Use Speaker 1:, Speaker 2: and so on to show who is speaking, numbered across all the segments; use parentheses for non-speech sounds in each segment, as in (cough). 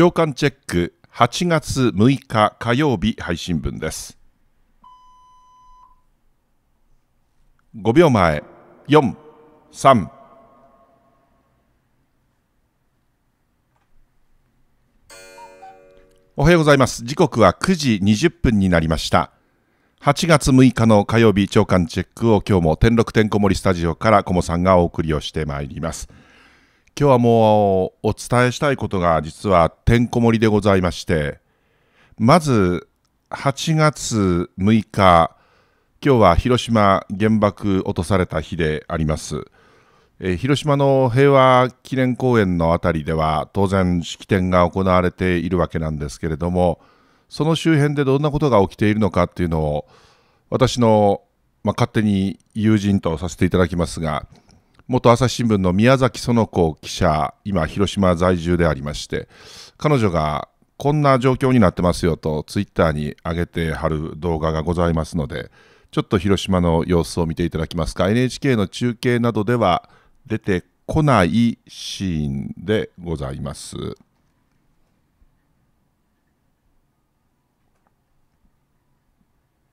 Speaker 1: 朝刊チェック8月6日火曜日配信分です5秒前43おはようございます時刻は9時20分になりました8月6日の火曜日朝刊チェックを今日も天禄天こ森スタジオからこもさんがお送りをしてまいります。今日はもうお伝えしたいことが実はてんこ盛りでございましてまず8月6日今日は広島原爆落とされた日であります、え広島の平和記念公園の辺りでは当然式典が行われているわけなんですけれどもその周辺でどんなことが起きているのかっていうのを私の、まあ、勝手に友人とさせていただきますが元朝日新聞の宮崎園子記者、今、広島在住でありまして、彼女がこんな状況になってますよと、ツイッターに上げてはる動画がございますので、ちょっと広島の様子を見ていただきますか。NHK の中継などでは出てこないシーンでございます。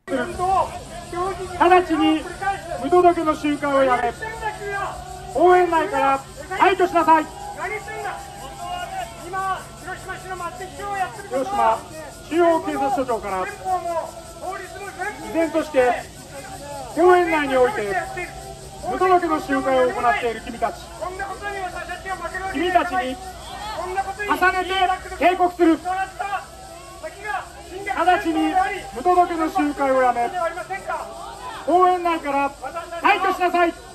Speaker 1: 直ちに無届けの集会をやめ応援内から退去しなさい広島広島中央警察署長から依然として公園内において無届けの集会を行っている君たち君たちに重ねて警告する直ちに無届けの集会をやめ公園内から退去しなさい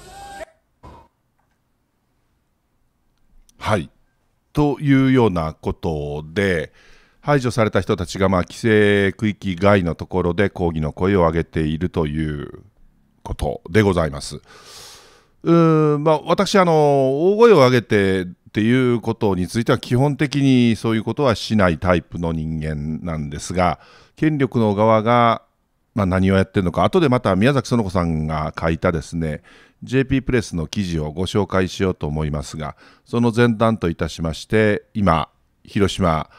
Speaker 1: はい、というようなことで排除された人たちがまあ規制区域外のところで抗議の声を上げているということでございます。うんまあ、私あの、大声を上げてっていうことについては基本的にそういうことはしないタイプの人間なんですが権力の側が、まあ、何をやってるのか後でまた宮崎園子さんが書いたですね JP プレスの記事をご紹介しようと思いますがその前段といたしまして今広島、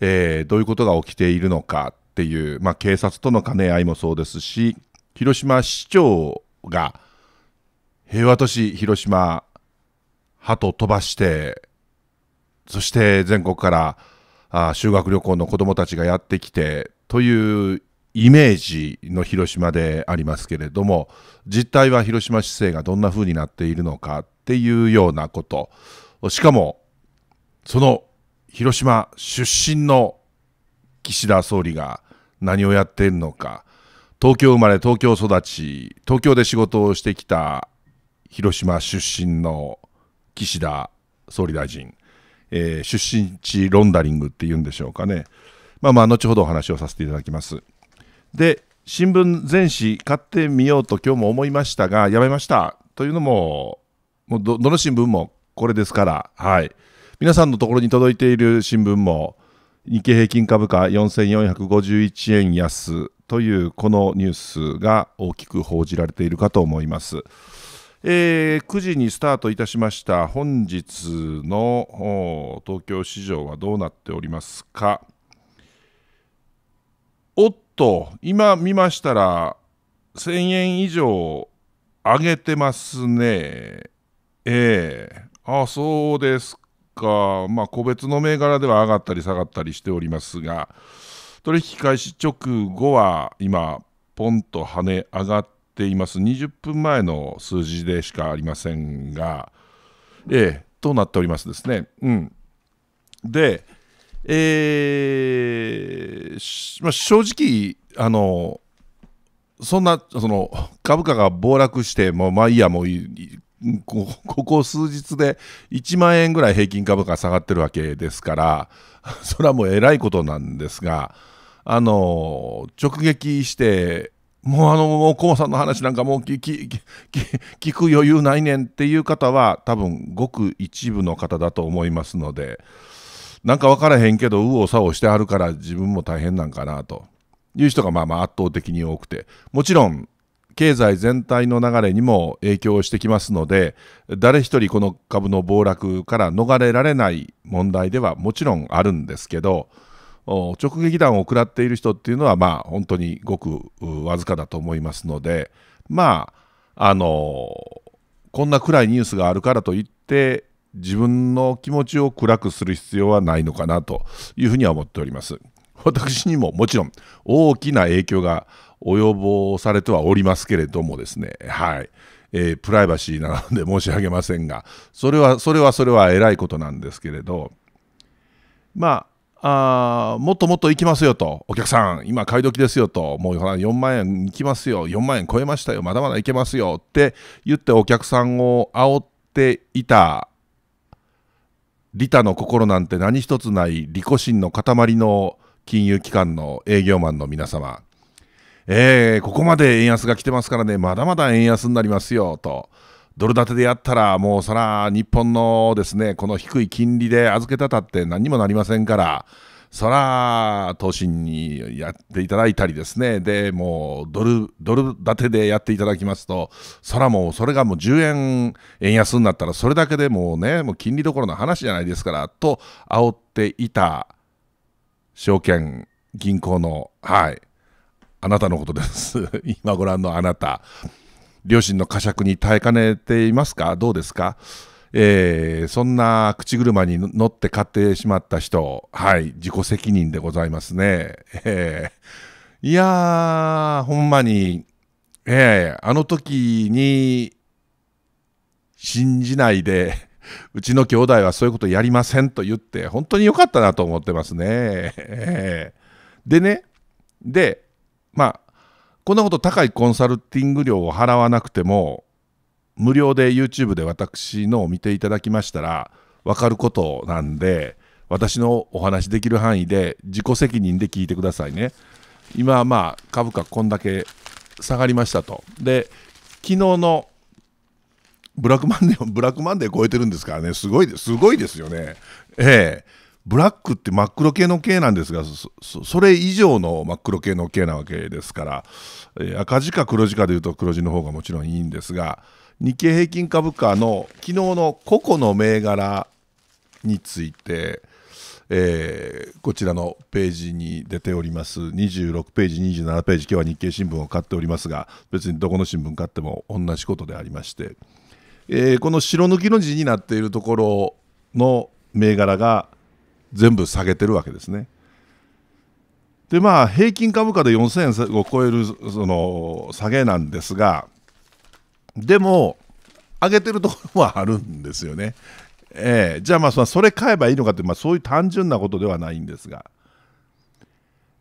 Speaker 1: えー、どういうことが起きているのかっていう、まあ、警察との兼ね合いもそうですし広島市長が平和都市広島鳩飛ばしてそして全国からあ修学旅行の子どもたちがやってきてというイメージの広島でありますけれども実態は広島市政がどんな風になっているのかっていうようなことしかもその広島出身の岸田総理が何をやっているのか東京生まれ東京育ち東京で仕事をしてきた広島出身の岸田総理大臣、えー、出身地ロンダリングっていうんでしょうかねまあまあ後ほどお話をさせていただきます。で新聞全紙買ってみようと今日も思いましたがやめましたというのももうどの新聞もこれですから、はい、皆さんのところに届いている新聞も日経平均株価4451円安というこのニュースが大きく報じられているかと思います。えー、9時にスタートいたしました本日の東京市場はどうなっておりますかおっと、今見ましたら、1000円以上上げてますね。ええあ、そうですか。まあ、個別の銘柄では上がったり下がったりしておりますが、取引開始直後は今、ポンと跳ね上がっています。20分前の数字でしかありませんが、ええとなっておりますですね。うん。で、えー、まあ、正直あのそんなその株価が暴落してもうまあいいやもう (laughs) ここ数日で1万円ぐらい平均株価が下がってるわけですから (laughs) それはもうえらいことなんですがあの直撃してもうあのもうさんの話なんかもう (laughs) 聞く余裕ないねんっていう方は多分ごく一部の方だと思いますので。なんか分からへんけど右往左往してはるから自分も大変なんかなという人がまあまあ圧倒的に多くてもちろん経済全体の流れにも影響してきますので誰一人この株の暴落から逃れられない問題ではもちろんあるんですけど直撃弾を食らっている人っていうのはまあ本当にごくわずかだと思いますのでまああのこんな暗いニュースがあるからといって自分の気持ちを暗くする必要はないのかなというふうには思っております。私にももちろん大きな影響が及ぼされてはおりますけれどもですね、はいえー、プライバシーなので申し上げませんが、それはそれはそれはえらいことなんですけれど、まあ、あもっともっと行きますよと、お客さん、今買い時ですよと、もう4万円行きますよ、4万円超えましたよ、まだまだいけますよって言ってお客さんを煽っていた利他の心なんて何一つない利己心の塊の金融機関の営業マンの皆様、えー、ここまで円安が来てますからね、まだまだ円安になりますよと、ドル建てでやったら、もうそら、日本のですねこの低い金利で預けたたって何にもなりませんから、そら、投信にやっていただいたりですね、で、もうドル、ドル建てでやっていただきますと、そらもう、それがもう10円円安になったら、それだけでもうね、もう金利どころの話じゃないですから、と煽っていた証券銀行の、はい、あなたのことです。(laughs) 今ご覧のあなた。両親の呵責に耐えかねていますかどうですかえー、そんな口車に乗って買ってしまった人、はい、自己責任でございますね。えー、いやー、ほんまに、えー、あの時に、信じないで、(laughs) うちの兄弟はそういうことやりませんと言って、本当に良かったなと思ってますね。えー、でね、で、まあ、こんなこと高いコンサルティング料を払わなくても、無料で YouTube で私のを見ていただきましたら分かることなんで私のお話できる範囲で自己責任で聞いてくださいね今はまあ株価こんだけ下がりましたとで昨日のブラックマンデー (laughs) ブラックマンデー超えてるんですからねすごいすごいですよねええブラックって真っ黒系の系なんですがそれ以上の真っ黒系の系なわけですから、え赤字か黒字かでいうと黒字の方がもちろんいいんですが日経平均株価の昨日の個々の銘柄について、えー、こちらのページに出ております26ページ27ページ今日は日経新聞を買っておりますが別にどこの新聞買っても同じことでありまして、えー、この白抜きの字になっているところの銘柄が全部下げてるわけですね。でまあ平均株価で4000円を超えるその下げなんですがでも、上げてるところはあるんですよね。えー、じゃあまあそれ買えばいいのかって、まあ、そういう単純なことではないんですが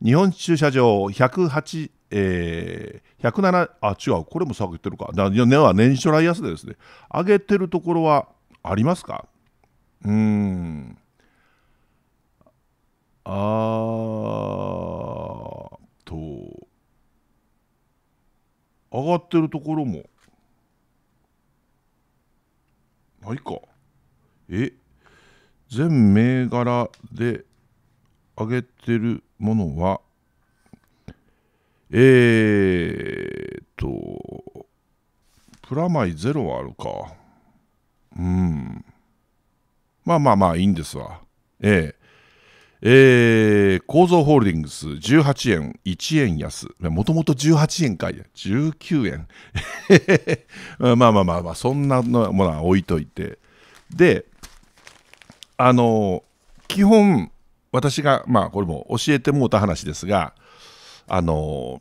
Speaker 1: 日本駐車場108えー、107あ違うこれも下げてるかだ年は年初来安でですね上げてるところはありますかうんあと上がってるところもないかえ全銘柄で上げてるものはえー、っとプラマイゼロはあるかうんまあまあまあいいんですわえええー、構造ホールディングス18円、1円安。もともと18円かい。19円。(laughs) まあまあまあまあ、そんなのものは置いといて。で、あの、基本、私が、まあこれも教えてもうた話ですが、あの、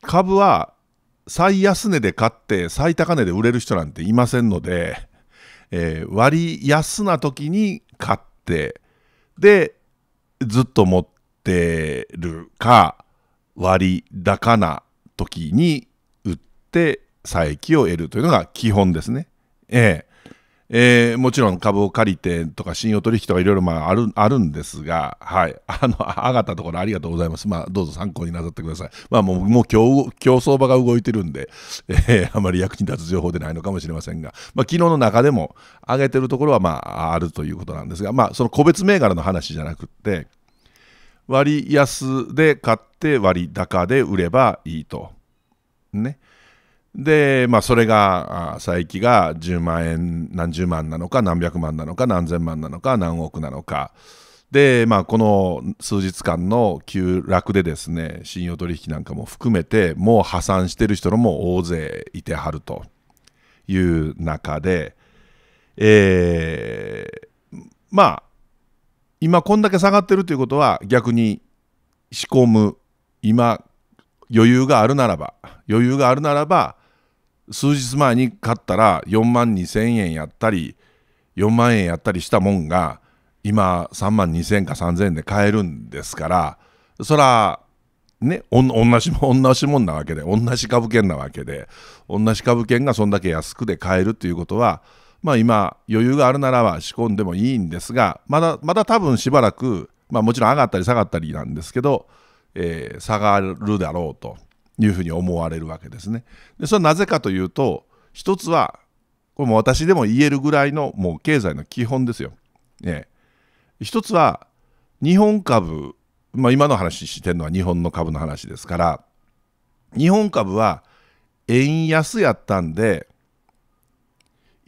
Speaker 1: 株は最安値で買って最高値で売れる人なんていませんので、えー、割安な時に買って、ってでずっと持ってるか割高な時に売って差益を得るというのが基本ですね。ええ。えー、もちろん株を借りてとか信用取引とかいろいろまああるあるんですが、はい、(laughs) あの上がったところありがとうございます。まあ、どうぞ参考になさってください。まあ、もうもう競競争場が動いてるんで、(laughs) えー、あまり役に立つ情報でないのかもしれませんが、まあ、昨日の中でも上げてるところはまああるということなんですが、まあ、その個別銘柄の話じゃなくて、割安で買って割高で売ればいいと。ね。で、まあ、それが佐伯が10万円何十万なのか何百万なのか何千万なのか何億なのかで、まあ、この数日間の急落でですね信用取引なんかも含めてもう破産してる人のも大勢いてはるという中で、えー、まあ今こんだけ下がってるということは逆に仕込む今余裕があるならば余裕があるならば数日前に買ったら4万2,000円やったり4万円やったりしたもんが今3万2,000円か3,000円で買えるんですからそらね同じ同じもんなわけで同じ株券なわけで同じ株券がそんだけ安くで買えるっていうことはまあ今余裕があるならば仕込んでもいいんですがまだまだ多分しばらくまあもちろん上がったり下がったりなんですけどえー、下がるだろうというふうに思われるわけですね。でそれはなぜかというと一つはこれも私でも言えるぐらいのもう経済の基本ですよ。ね、一つは日本株、まあ、今の話してるのは日本の株の話ですから日本株は円安やったんで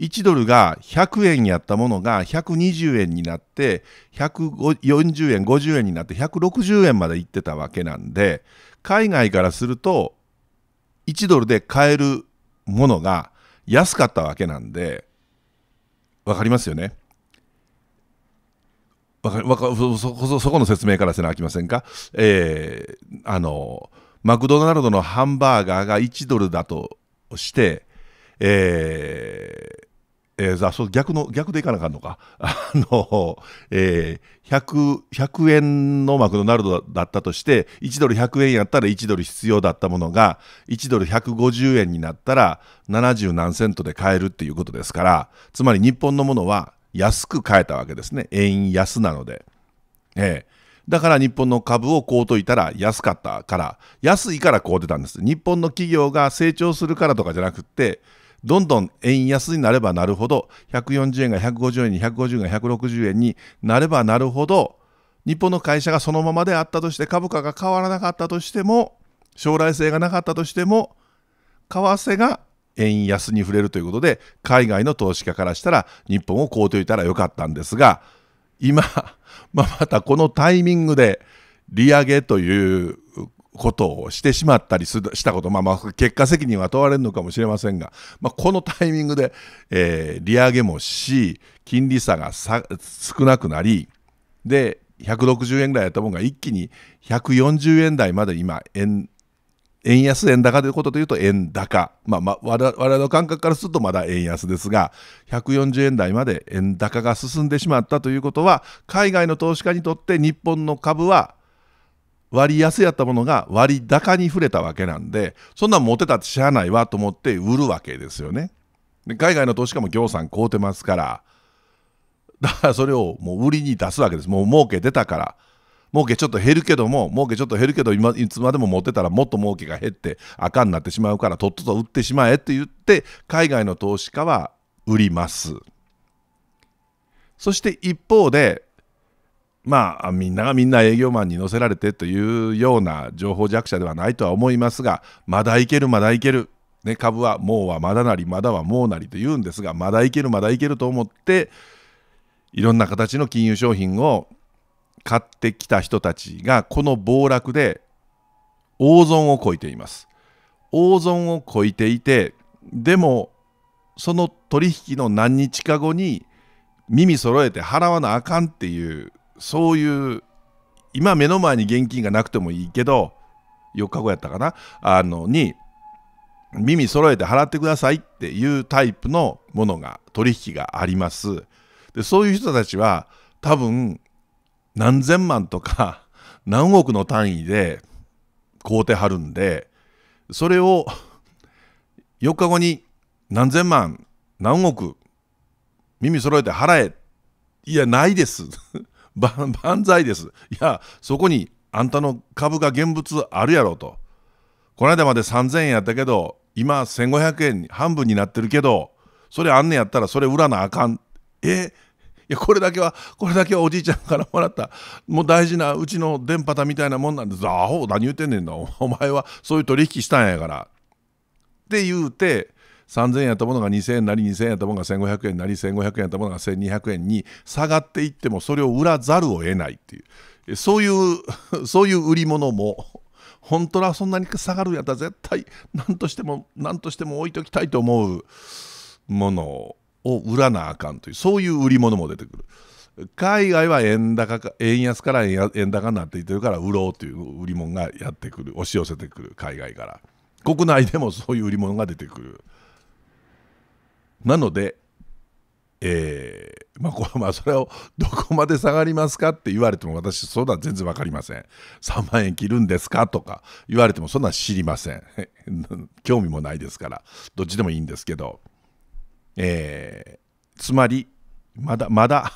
Speaker 1: 1ドルが100円やったものが120円になって140円50円になって160円までいってたわけなんで海外からすると1ドルで買えるものが安かったわけなんで分かりますよねかそこの説明からせなあきませんか、えー、あのマクドナルドのハンバーガーが1ドルだとして、えー、えー、そう逆の逆でいかなかんのか (laughs) あの、えー、100, 100円のマクドナルドだったとして1ドル100円やったら1ドル必要だったものが1ドル150円になったら70何セントで買えるっていうことですからつまり日本のものは安く買えたわけですね円安なので。えーだから日本の株を買うといたら安かったから安いから買うてたんです日本の企業が成長するからとかじゃなくってどんどん円安になればなるほど、140円が150円に、150円が160円になればなるほど、日本の会社がそのままであったとして、株価が変わらなかったとしても、将来性がなかったとしても、為替が円安に触れるということで、海外の投資家からしたら、日本を買うといたらよかったんですが、今、まあ、またこのタイミングで利上げということをしてしまったりしたこと、まあ、まあ結果責任は問われるのかもしれませんが、まあ、このタイミングで、えー、利上げもし金利差が少なくなりで160円ぐらいやったものが一気に140円台まで今円円安円高ということでいうと円高、まあ、まあ我々の感覚からするとまだ円安ですが140円台まで円高が進んでしまったということは海外の投資家にとって日本の株は割安やったものが割高に触れたわけなんで、そんなん持てたってしゃあないわと思って売るわけですよね。で海外の投資家も業ん買うてますから、だからそれをもう売りに出すわけです。もう儲け出たから。儲けちょっと減るけども、儲けちょっと減るけど、今いつまでも持ってたらもっと儲けが減って赤になってしまうから、とっとと売ってしまえって言って、海外の投資家は売ります。そして一方で、まあ、みんながみんな営業マンに乗せられてというような情報弱者ではないとは思いますが、まだいける、まだいける、ね、株はもうはまだなり、まだはもうなりと言うんですが、まだいける、まだいけると思って、いろんな形の金融商品を買ってきた人たちが、この暴落で大損をこいています。大損をこいていて、でも、その取引の何日か後に、耳揃えて払わなあかんっていうそういう今目の前に現金がなくてもいいけど4日後やったかなあのに耳揃えて払ってくださいっていうタイプのものが取引がありますでそういう人たちは多分何千万とか (laughs) 何億の単位で買うてはるんでそれを4日後に何千万何億耳揃えて払えいやないです (laughs) (laughs) 万歳です。いや、そこにあんたの株が現物あるやろと。この間まで3000円やったけど、今1500円半分になってるけど、それあんねやったらそれ売らなあかん。えいやこれだけはこれだけはおじいちゃんからもらったもう大事なうちの電波たみたいなもんなんでザーホ何言うてんねんのお前はそういう取引したんやからって言うて3000円やったものが2000円なり2000円やったものが1500円なり1500円やったものが1200円に下がっていってもそれを売らざるを得ないっていうそういうそういう売り物も本当はそんなに下がるんやったら絶対何としても何としても置いときたいと思うものを売らなあかんというそういう売り物も出てくる。海外は円高か円安から円高になっていってるから売ろうという売り物がやってくる押し寄せてくる海外から国内でもそういう売り物が出てくる。なので、えー、まあ、これまあそれを (laughs) どこまで下がりますかって言われても私そんなん全然分かりません3万円切るんですかとか言われてもそんなん知りません (laughs) 興味もないですからどっちでもいいんですけど、えー、つまりまだまだ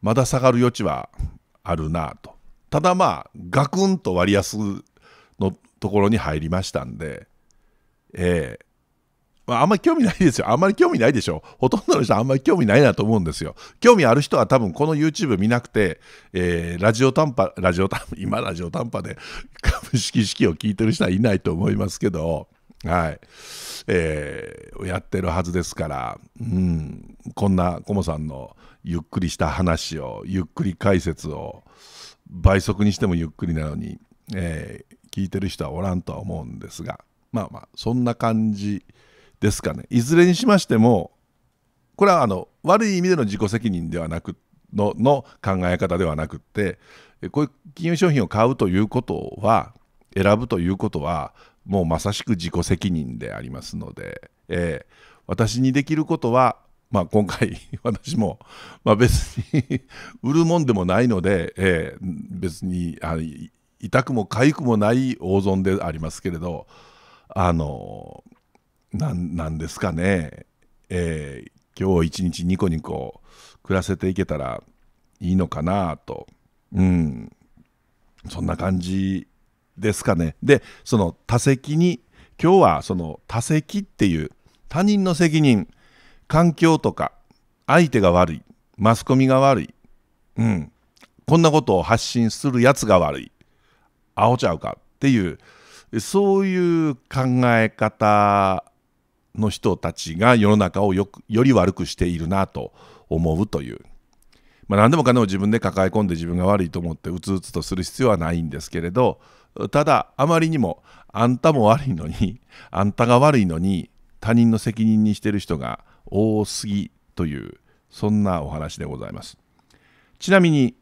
Speaker 1: まだ下がる余地はあるなとただまあガクンと割安のところに入りましたんでえー、まあ、あんまり興味ないですよ。あんまり興味ないでしょ。ほとんどの人あんまり興味ないなと思うんですよ。興味ある人は多分この YouTube 見なくて、えー、ラジオ短波、ラジオ短波、(laughs) 今ラジオ短波で株式式を聞いてる人はいないと思いますけど、はい。えー、やってるはずですから、うん、こんなコモさんのゆっくりした話を、ゆっくり解説を、倍速にしてもゆっくりなのに、えー、聞いてる人はおらんとは思うんですが、まあまあ、そんな感じですかねいずれにしましてもこれはあの悪い意味での自己責任ではなくのの考え方ではなくってこういう金融商品を買うということは選ぶということはもうまさしく自己責任でありますので、えー、私にできることは、まあ、今回 (laughs) 私も、まあ、別に売るもんでもないので、えー、別にあ痛くも痒くもない大損でありますけれどあのーなんなんですかね、えー、今日一日ニコニコ暮らせていけたらいいのかなと、うん、そんな感じですかね。で、その他責に、今日はその他責っていう他人の責任、環境とか、相手が悪い、マスコミが悪い、うん、こんなことを発信するやつが悪い、青ちゃうかっていう、そういう考え方の人たちが世の中をよくより悪くしているなと思うという、まあ、何でもかんでも自分で抱え込んで自分が悪いと思ってうつうつとする必要はないんですけれどただあまりにもあんたも悪いのに (laughs) あんたが悪いのに他人の責任にしてる人が多すぎというそんなお話でございますちなみに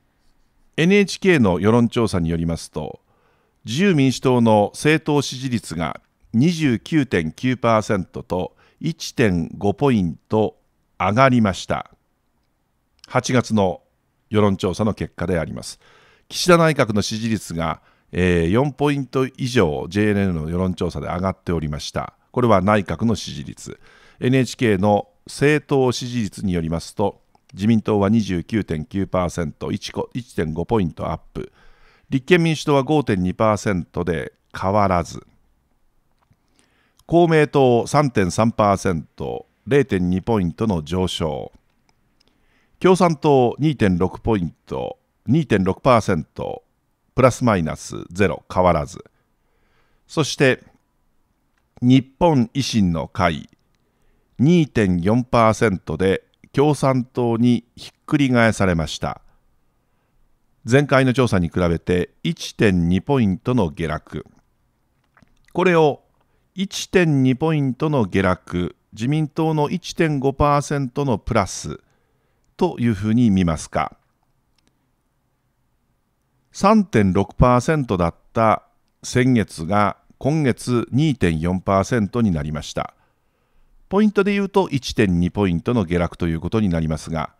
Speaker 1: NHK の世論調査によりますと自由民主党の政党支持率が29.9%と1.5ポイント上がりました8月の世論調査の結果であります岸田内閣の支持率が4ポイント以上 JNN の世論調査で上がっておりましたこれは内閣の支持率 NHK の政党支持率によりますと自民党は 29.9%1.5 ポイントアップ立憲民主党は5.2%で変わらず公明党3.3%、0.2ポイントの上昇。共産党2.6ポイント、2.6%、プラスマイナスゼロ変わらず。そして、日本維新の会2.4%で共産党にひっくり返されました。前回の調査に比べて1.2ポイントの下落。これを1.2ポイントの下落、自民党の1.5%のプラスというふうに見ますか。3.6%だった先月が今月2.4%になりました。ポイントで言うと1.2ポイントの下落ということになりますが、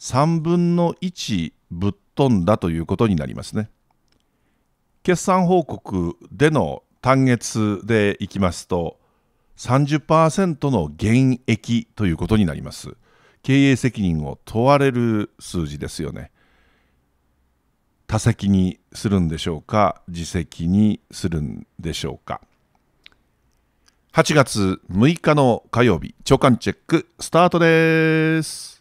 Speaker 1: 3分の1ぶっ飛んだということになりますね。決算報告での単月でいきますと30%の減益ということになります経営責任を問われる数字ですよね他責にするんでしょうか自責にするんでしょうか8月6日の火曜日朝刊チェックスタートです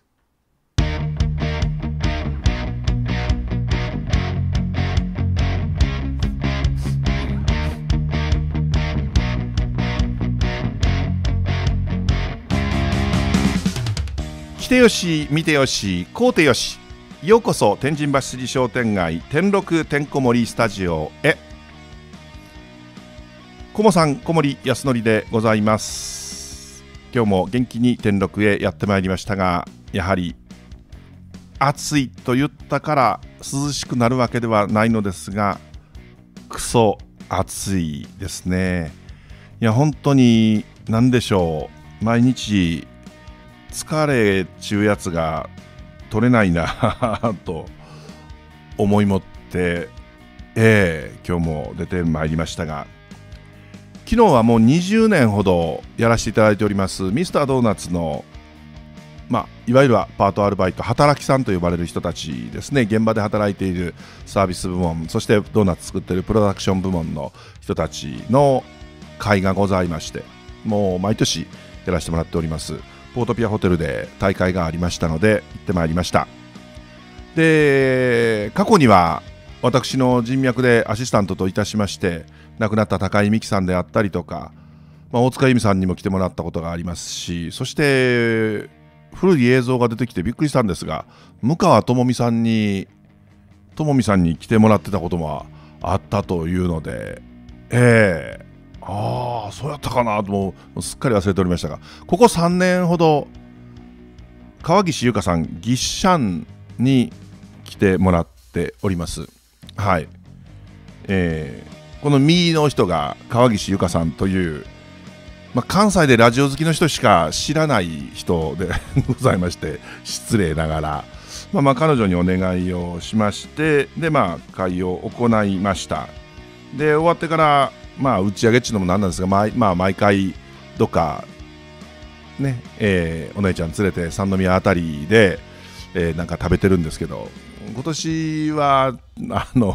Speaker 1: 来てよし見てよし買うてよしようこそ天神橋筋商店街天禄天んこ盛スタジオへこもさん小森康則でございます今日も元気に天禄へやってまいりましたがやはり暑いと言ったから涼しくなるわけではないのですがくそ暑いですねいや本当に何でしょう毎日疲れちゅうやつが取れないな (laughs) と思いもって、えー、今日も出てまいりましたが昨日はもう20年ほどやらせていただいておりますミスタードーナツの、まあ、いわゆるパートアルバイト働きさんと呼ばれる人たちですね現場で働いているサービス部門そしてドーナツ作っているプロダクション部門の人たちの会がございましてもう毎年やらせてもらっております。ポートピアホテルで大会がありましたので行ってまいりましたで過去には私の人脈でアシスタントといたしまして亡くなった高井美樹さんであったりとか、まあ、大塚由美さんにも来てもらったことがありますしそして古い映像が出てきてびっくりしたんですが向川智美さんに智美さんに来てもらってたこともあったというのでええああそうやったかなともうすっかり忘れておりましたがここ3年ほど川岸優香さんぎっしゃんに来てもらっておりますはいえー、この右の人が川岸優香さんという、まあ、関西でラジオ好きの人しか知らない人で (laughs) ございまして失礼ながら、まあ、まあ彼女にお願いをしましてでまあ会を行いましたで終わってからまあ、打ち上げっちゅうのもなんなんですが、まあ、まあ、毎回どっか、ねえー、お姉ちゃん連れて三宮あたりで、えー、なんか食べてるんですけど今年はあの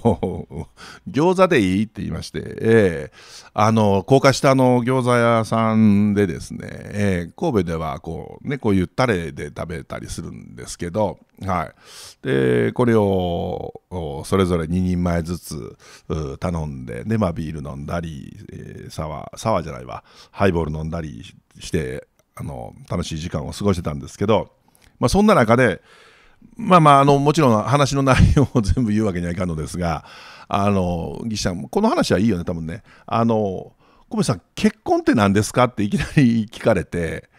Speaker 1: 餃子でいいって言いまして、えー、あの高架下の餃子屋さんでですね、えー、神戸ではこう,、ね、こういうタレで食べたりするんですけど、はい、でこれをそれぞれ2人前ずつ頼んでで、まあ、ビール飲んだり、えー、サワサワーじゃないわハイボール飲んだりしてあの楽しい時間を過ごしてたんですけど、まあ、そんな中でまあまあ、あの、もちろん話の内容を全部言うわけにはいかんのですが、あの、岸さん、この話はいいよね、多分ね。あの、小宮さん、結婚って何ですかっていきなり聞かれて、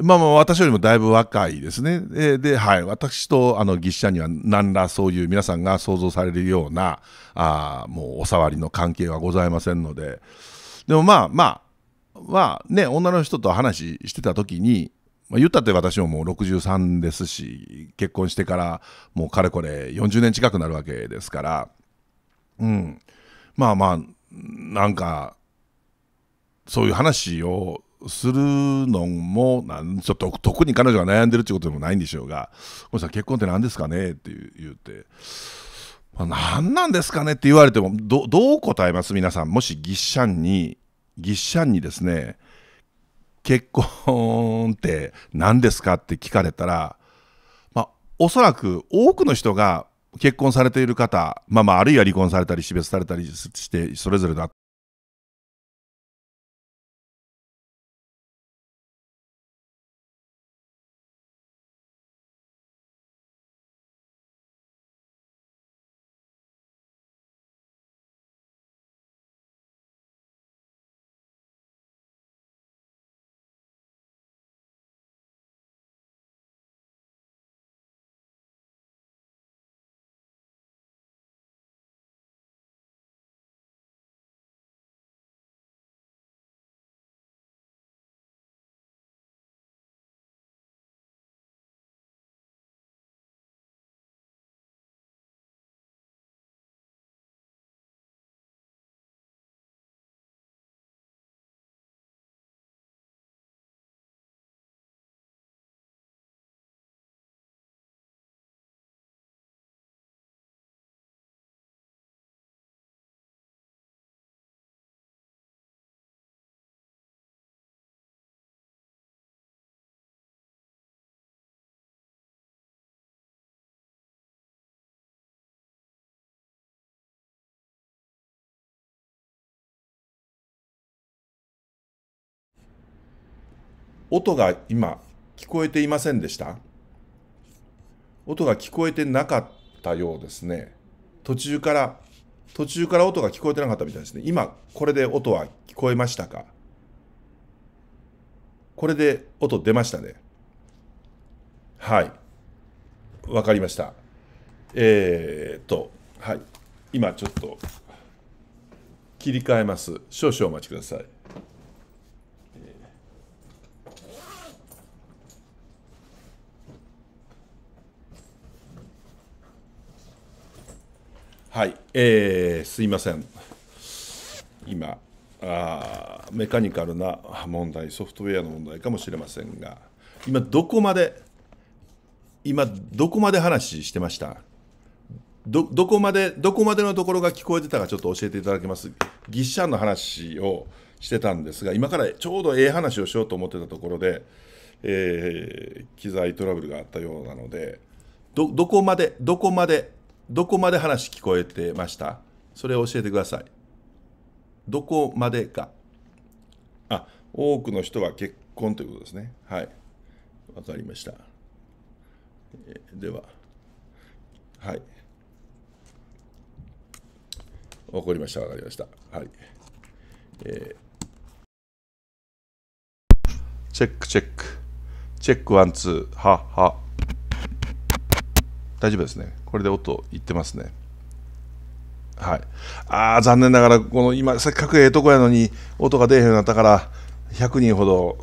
Speaker 1: まあまあ、私よりもだいぶ若いですね。で、ではい、私とあの、岸さんには何らそういう皆さんが想像されるような、あもうお触りの関係はございませんので、でもまあまあ、ね、女の人と話してた時に、まあ、言ったって私ももう63ですし結婚してからもうかれこれ40年近くなるわけですからうんまあまあなんかそういう話をするのもなんちょっと特に彼女が悩んでるってことでもないんでしょうが「こさん結婚って何ですかね?」って言って。まあ、何なんですかねって言われてもどう答えます皆さんもしぎっしゃんにぎっしゃんにですね結婚って何ですかって聞かれたら、まあ、おそらく多くの人が結婚されている方、まあまあ、あるいは離婚されたり、死別されたりして、それぞれの音が今聞こえていませんでした音が聞こえてなかったようですね。途中から、途中から音が聞こえてなかったみたいですね。今、これで音は聞こえましたかこれで音出ましたね。はい。わかりました。えー、っと、はい。今ちょっと切り替えます。少々お待ちください。はい、えー、すいません。今あ、メカニカルな問題、ソフトウェアの問題かもしれませんが、今どこまで、今どこまで話してましたどどこまで、どこまでのところが聞こえてたかちょっと教えていただけます。ぎっしゃんの話をしてたんですが、今からちょうどええ話をしようと思ってたところで、えー、機材トラブルがあったようなので、ど、どこまで、どこまでどこまで話聞こえてましたそれを教えてください。どこまでか。あ、多くの人は結婚ということですね。はい。わかりました。えでは、はい。わかりました、わかりました。はい。えー、チェック、チェック。チェック、ワン、ツー、は、は。大丈夫ですね。これで音いってますね。はい。ああ、残念ながら、この今、せっかくええとこやのに、音が出えへんようになったから、100人ほど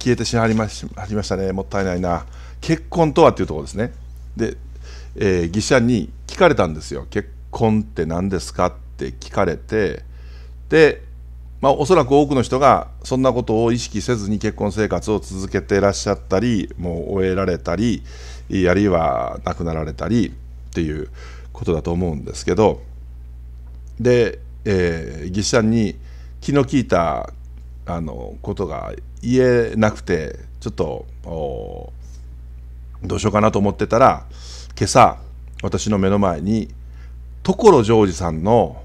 Speaker 1: 消えてしはりましりましたね。もったいないな。結婚とはっていうところですね。で、えー、記者に聞かれたんですよ。結婚って何ですかって聞かれて、で、まあ、おそらく多くの人がそんなことを意識せずに結婚生活を続けてらっしゃったりもう終えられたりあるいは亡くなられたりっていうことだと思うんですけどで、えー、技師さんに気の利いたあのことが言えなくてちょっとどうしようかなと思ってたら今朝私の目の前に所ジョージさんの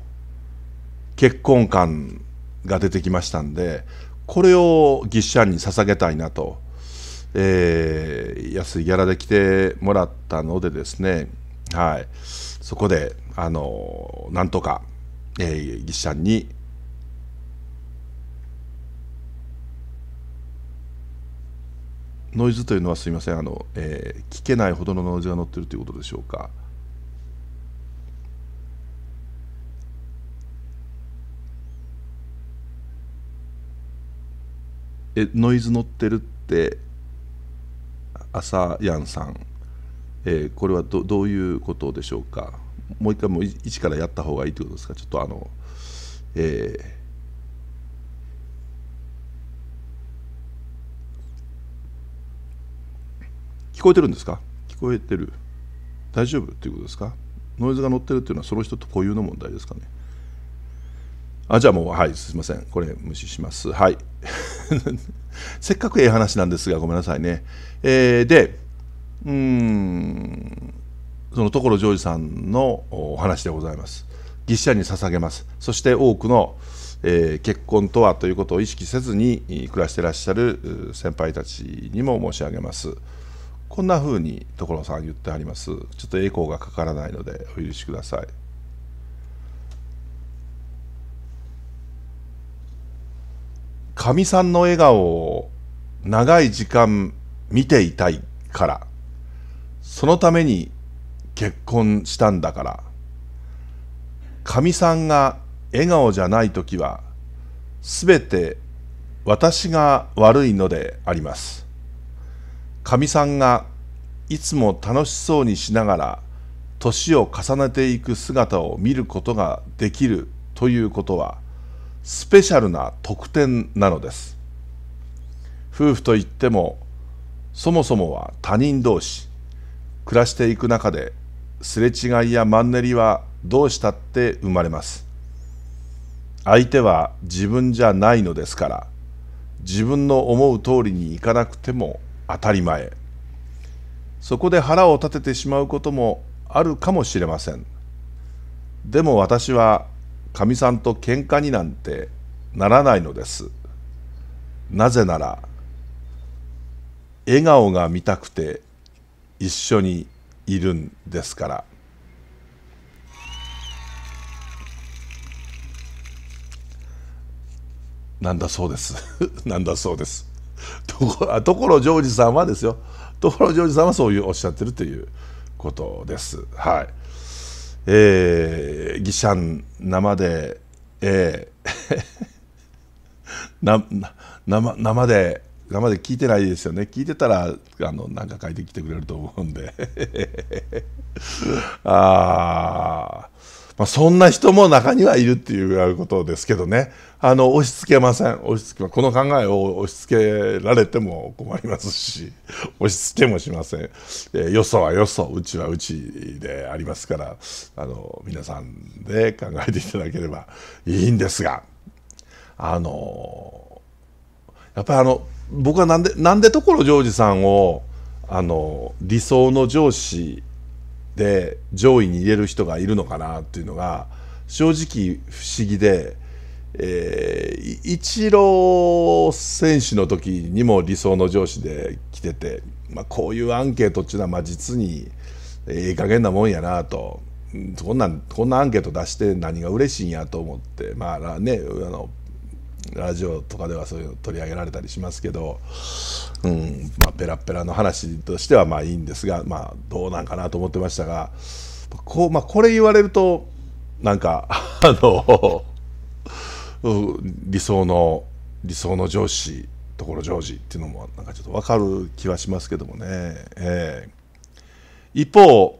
Speaker 1: 結婚観が出てきましたんでこれをぎっしんに捧げたいなとえー、安いギャラで来てもらったのでですね、はい、そこで、あのなんとか、えー、技師さんにノイズというのはすみませんあの、えー、聞けないほどのノイズが乗っているということでしょうか。えノイズ乗ってるって朝やんさん、えー、これはどどういうことでしょうかもう一回もう一からやった方がいいということですかちょっとあのえー聞こえてるんですか聞こえてる大丈夫ということですかノイズが乗ってるっていうのはその人と固有の問題ですかねあじゃあもうはいすいませんこれ無視しますはい (laughs) せっかくええ話なんですがごめんなさいねえー、でうんその所ジョージさんのお話でございます牛車に捧げますそして多くの、えー、結婚とはということを意識せずに暮らしてらっしゃる先輩たちにも申し上げますこんな風に所さん言ってありますちょっと栄光がかからないのでお許しくださいかみさんの笑顔を長い時間見ていたいから。そのために結婚したんだから。かみさんが笑顔じゃない時は、すべて私が悪いのであります。かみさんがいつも楽しそうにしながら、年を重ねていく姿を見ることができるということは、スペシャルな特典なのです。夫婦といっても、そもそもは他人同士暮らしていく中ですれ違いやマンネリはどうしたって生まれます相手は自分じゃないのですから自分の思う通りにいかなくても当たり前そこで腹を立ててしまうこともあるかもしれませんでも私はかみさんと喧嘩になんてならないのですなぜなら笑顔が見たくて一緒にいるんですからなんだそうです (laughs) なんだそうですところところジョージさんはですよところジョージさんはそういうおっしゃってるということですはいえー、ギシャン生でえー (laughs) な生生で今まで聞いてないですよね聞いてたらあのなんか書いてきてくれると思うんで (laughs) あ、まあそんな人も中にはいるっていうことですけどねあの押し付けません押し付けこの考えを押し付けられても困りますし押し付けもしません、えー、よそはよそうちはうちでありますからあの皆さんで考えていただければいいんですがあのやっぱりあの僕はなんでなんで所ジョージさんをあの理想の上司で上位に入れる人がいるのかなっていうのが正直不思議で、えー、イチロー選手の時にも理想の上司で来てて、まあ、こういうアンケートっていうのはまあ実にええー、加減なもんやなとこんなんこんなアンケート出して何が嬉しいんやと思ってまあねあのラジオとかではそういうの取り上げられたりしますけど、うんまあ、ペラペラの話としてはまあいいんですが、まあ、どうなんかなと思ってましたがこ,、う、まあ、これ言われるとなんかあの理想の理想の上司ところジョージっていうのもなんかちょっと分かる気はしますけどもね、えー、一方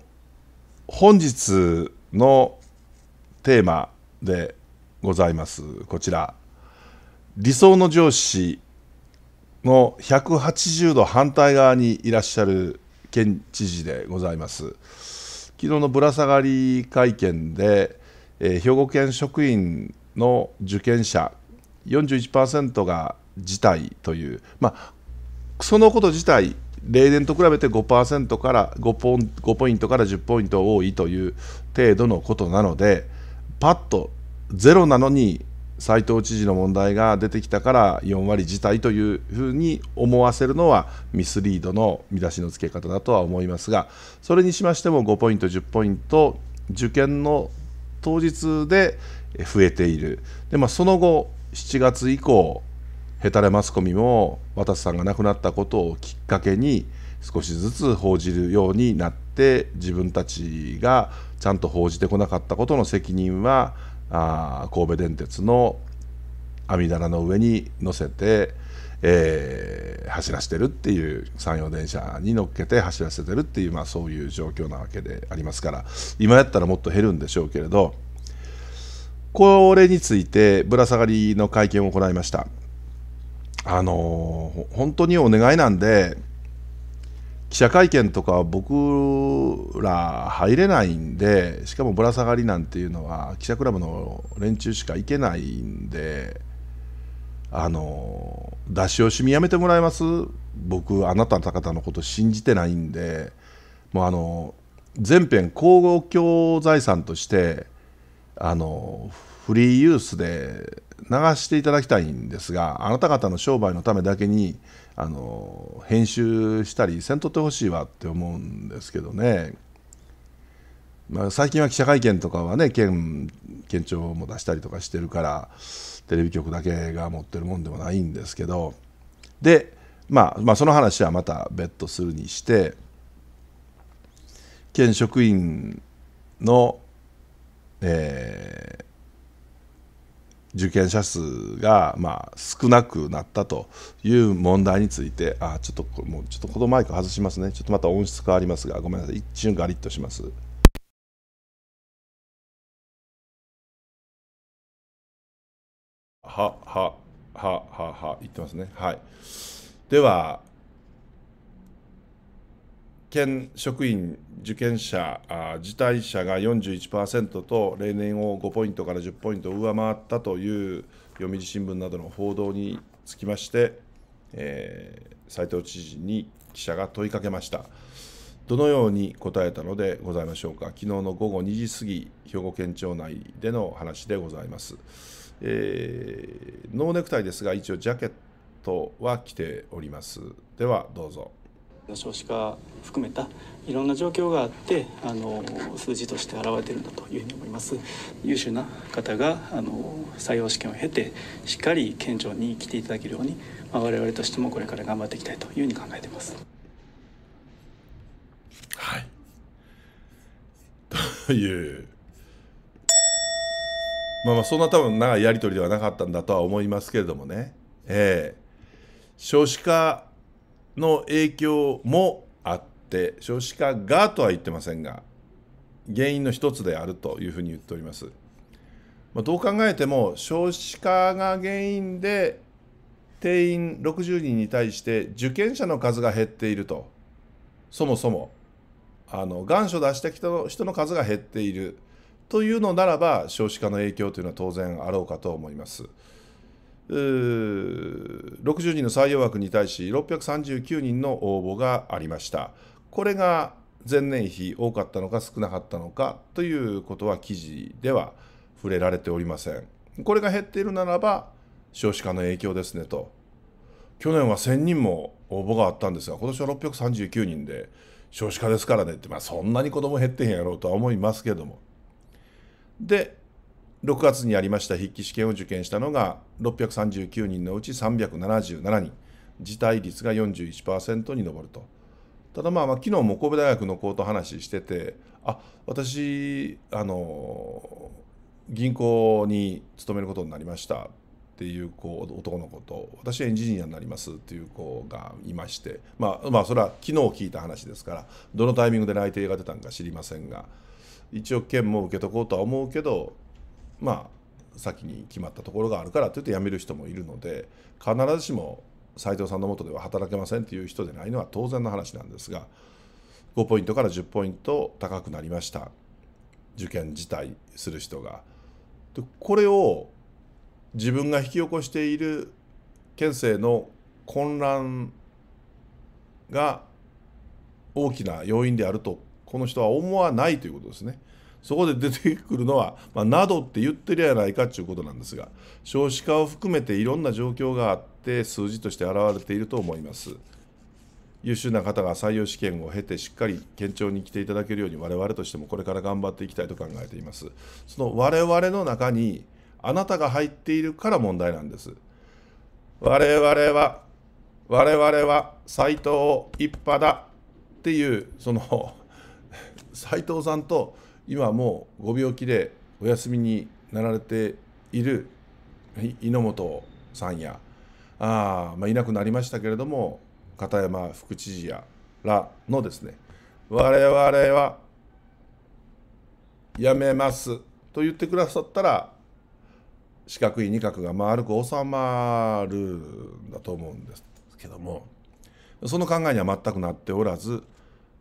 Speaker 1: 本日のテーマでございますこちら理想の上司の180度反対側にいらっしゃる県知事でございます。昨日のぶら下がり会見で、えー、兵庫県職員の受験者41%が辞退という、まあ、そのこと自体例年と比べて5%から5ポ ,5 ポイントから10ポイント多いという程度のことなのでパッとゼロなのに斉藤知事の問題が出てきたから4割辞退というふうに思わせるのはミスリードの見出しのつけ方だとは思いますがそれにしましても5ポイント10ポイント受験の当日で増えているで、まあ、その後7月以降ヘタレマスコミも渡さんが亡くなったことをきっかけに少しずつ報じるようになって自分たちがちゃんと報じてこなかったことの責任はあ神戸電鉄の網棚の上に乗せて、えー、走らせてるっていう山陽電車に乗っけて走らせてるっていう、まあ、そういう状況なわけでありますから今やったらもっと減るんでしょうけれどこれについてぶら下がりの会見を行いました。あのー、本当にお願いなんで記者会見とか僕ら入れないんでしかもぶら下がりなんていうのは記者クラブの連中しか行けないんであの出し惜しみやめてもらえます僕あなた方のこと信じてないんでもうあの全編公共財産としてあのフリーユースで流していただきたいんですがあなた方の商売のためだけにあの編集したりせんとってほしいわって思うんですけどね、まあ、最近は記者会見とかはね県県庁も出したりとかしてるからテレビ局だけが持ってるもんでもないんですけどで、まあ、まあその話はまた別途するにして県職員の、えー、受験者数がまあ少なくなったという問題について、あちょっともうちょっとこのマイク外しますね、ちょっとまた音質変わりますが、ごめんなさい、一瞬ガリッとします。ははははは言ってますね。はい。では県職員、受験者、辞退者が41%と、例年を5ポイントから10ポイント上回ったという読売新聞などの報道につきまして、えー、斉藤知事に記者が問いかけました。どのように答えたのでございましょうか、昨日の午後2時過ぎ、兵庫県庁内での話でございます。えー、ノーネクタイですが、一応、ジャケットは着ております。では、どうぞ。少子化含めたいろんな状況があってあの数字として表れてるんだというふうに思います優秀な方があの採用試験を経てしっかり県庁に来ていただけるように、まあ、我々としてもこれから頑張っていきたいというふうに考えていますはい (laughs) というまあまあそんな多分長いやり取りではなかったんだとは思いますけれどもねええー、少子化の影響もあって少子化がとは言ってませんが原因の一つであるというふうに言っております。まあ、どう考えても少子化が原因で定員60人に対して受験者の数が減っているとそもそもあの願書出した人の数が減っているというのならば少子化の影響というのは当然あろうかと思います。60人の採用枠に対し639人の応募がありました。これが前年比多かったのか少なかったのかということは記事では触れられておりません。これが減っているならば少子化の影響ですねと。去年は1000人も応募があったんですが今年は639人で少子化ですからねって、まあ、そんなに子ども減ってへんやろうとは思いますけども。で6月にありました筆記試験を受験したのが639人のうち377人、辞退率が41%に上ると。ただまあ、昨日も神戸大学の子と話してて、あ私、あの銀行に勤めることになりましたっていう子男の子と私はエンジニアになりますっていう子がいまして、まあ、まあそれは昨日聞いた話ですからどのタイミングで内定が出たんか知りませんが一応円も受けとこうとは思うけどまあ先に決まったところがあるからといって辞める人もいるので必ずしも斉藤さんのもとでは働けませんという人でないのは当然の話なんですが5ポイントから10ポイント高くなりました受験自体する人が。でこれを自分が引き起こしている県政の混乱が大きな要因であるとこの人は思わないということですね。そこで出てくるのは、まあ、などって言ってるやないかっていうことなんですが少子化を含めていろんな状況があって数字として現れていると思います優秀な方が採用試験を経てしっかり堅調に来ていただけるように我々としてもこれから頑張っていきたいと考えていますその我々の中にあなたが入っているから問題なんです我々は我々は斎藤一派だっていうその斎藤さんと今もうご病気でお休みになられている井本さんやあ、まあ、いなくなりましたけれども片山副知事やらのですね我々はやめますと言ってくださったら四角い二角が丸く収まるんだと思うんですけどもその考えには全くなっておらず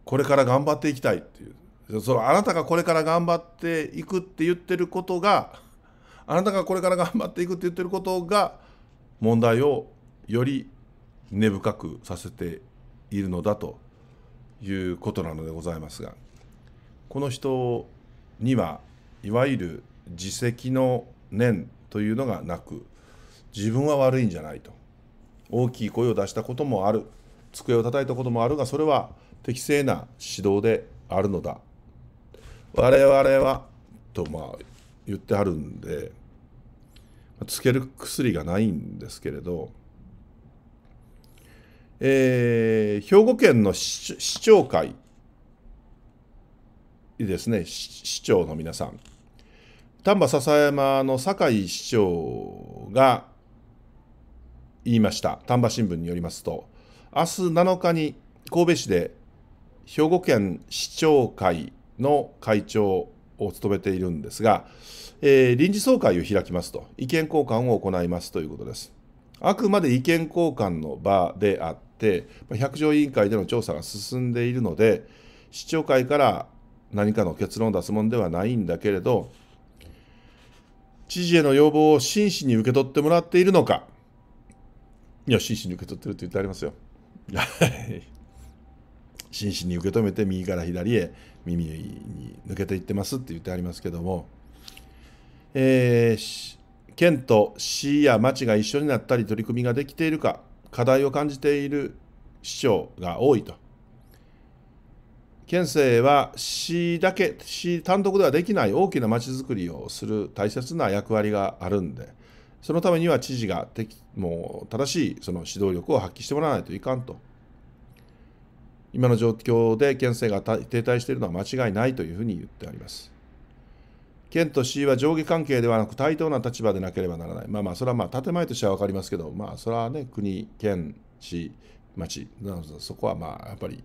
Speaker 1: これから頑張っていきたいっていうそのあなたがこれから頑張っていくって言ってることがあなたがこれから頑張っていくって言ってることが問題をより根深くさせているのだということなのでございますがこの人にはいわゆる自責の念というのがなく自分は悪いんじゃないと大きい声を出したこともある机を叩いたこともあるがそれは適正な指導であるのだ我々はとまあ言ってはるんでつける薬がないんですけれど、えー、兵庫県の市長会ですね市長の皆さん丹波篠山の酒井市長が言いました丹波新聞によりますと明日7日に神戸市で兵庫県市長会の会長を務めているんですが、えー、臨時総会を開きますと、意見交換を行いますということです。あくまで意見交換の場であって、百条委員会での調査が進んでいるので、市長会から何かの結論を出すものではないんだけれど、知事への要望を真摯に受け取ってもらっているのか、いや、真摯に受け取ってるって言ってありますよ。真摯に受け止めて右から左へ耳に抜けていってますって言ってありますけども、えー、県と市や町が一緒になったり取り組みができているか課題を感じている市長が多いと県政は市だけ市単独ではできない大きな町づくりをする大切な役割があるんでそのためには知事がもう正しいその指導力を発揮してもらわないといかんと。今の状況で県政が停滞しているのは間違いないというふうに言ってあります。県と市は上下関係ではなく対等な立場でなければならない。まあまあ、それはまあ建前としては分かりますけど、まあ、それはね、国、県、市、町、なのそこはまあ、やっぱり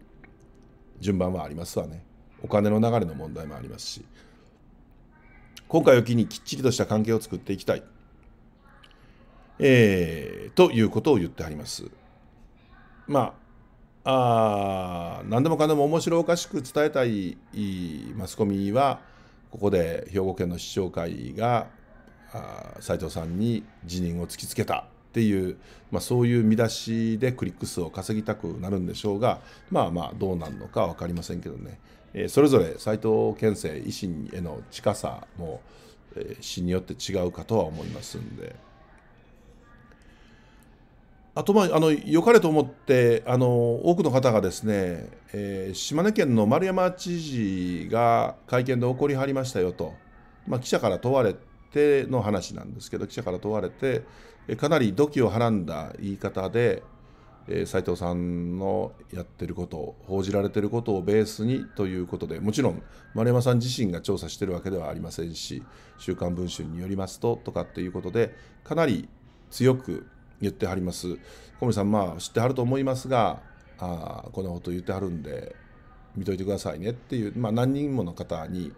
Speaker 1: 順番はありますわね。お金の流れの問題もありますし、今回を機にきっちりとした関係を作っていきたい。えー、ということを言ってあります。まあ、あ何でもかんでも面白おかしく伝えたいマスコミはここで兵庫県の市長会が斎藤さんに辞任を突きつけたっていう、まあ、そういう見出しでクリック数を稼ぎたくなるんでしょうがまあまあどうなるのか分かりませんけどね、えー、それぞれ斎藤県政維新への近さも、えー、市によって違うかとは思いますんで。あとまあ、あの良かれと思ってあの多くの方がですね、えー、島根県の丸山知事が会見で起こりはりましたよと、まあ、記者から問われての話なんですけど記者から問われてかなり土器をはらんだ言い方で、え斉藤さんのやってること報じられてることをベースにということでもちろん丸山さん自身が調査してるわけではありませんし「週刊文春」によりますととかっていうことでかなり強く言ってはります。小森さん、まあ、知ってはると思いますが、あこんなこと言ってはるんで、見といてくださいねっていう、まあ、何人もの方に、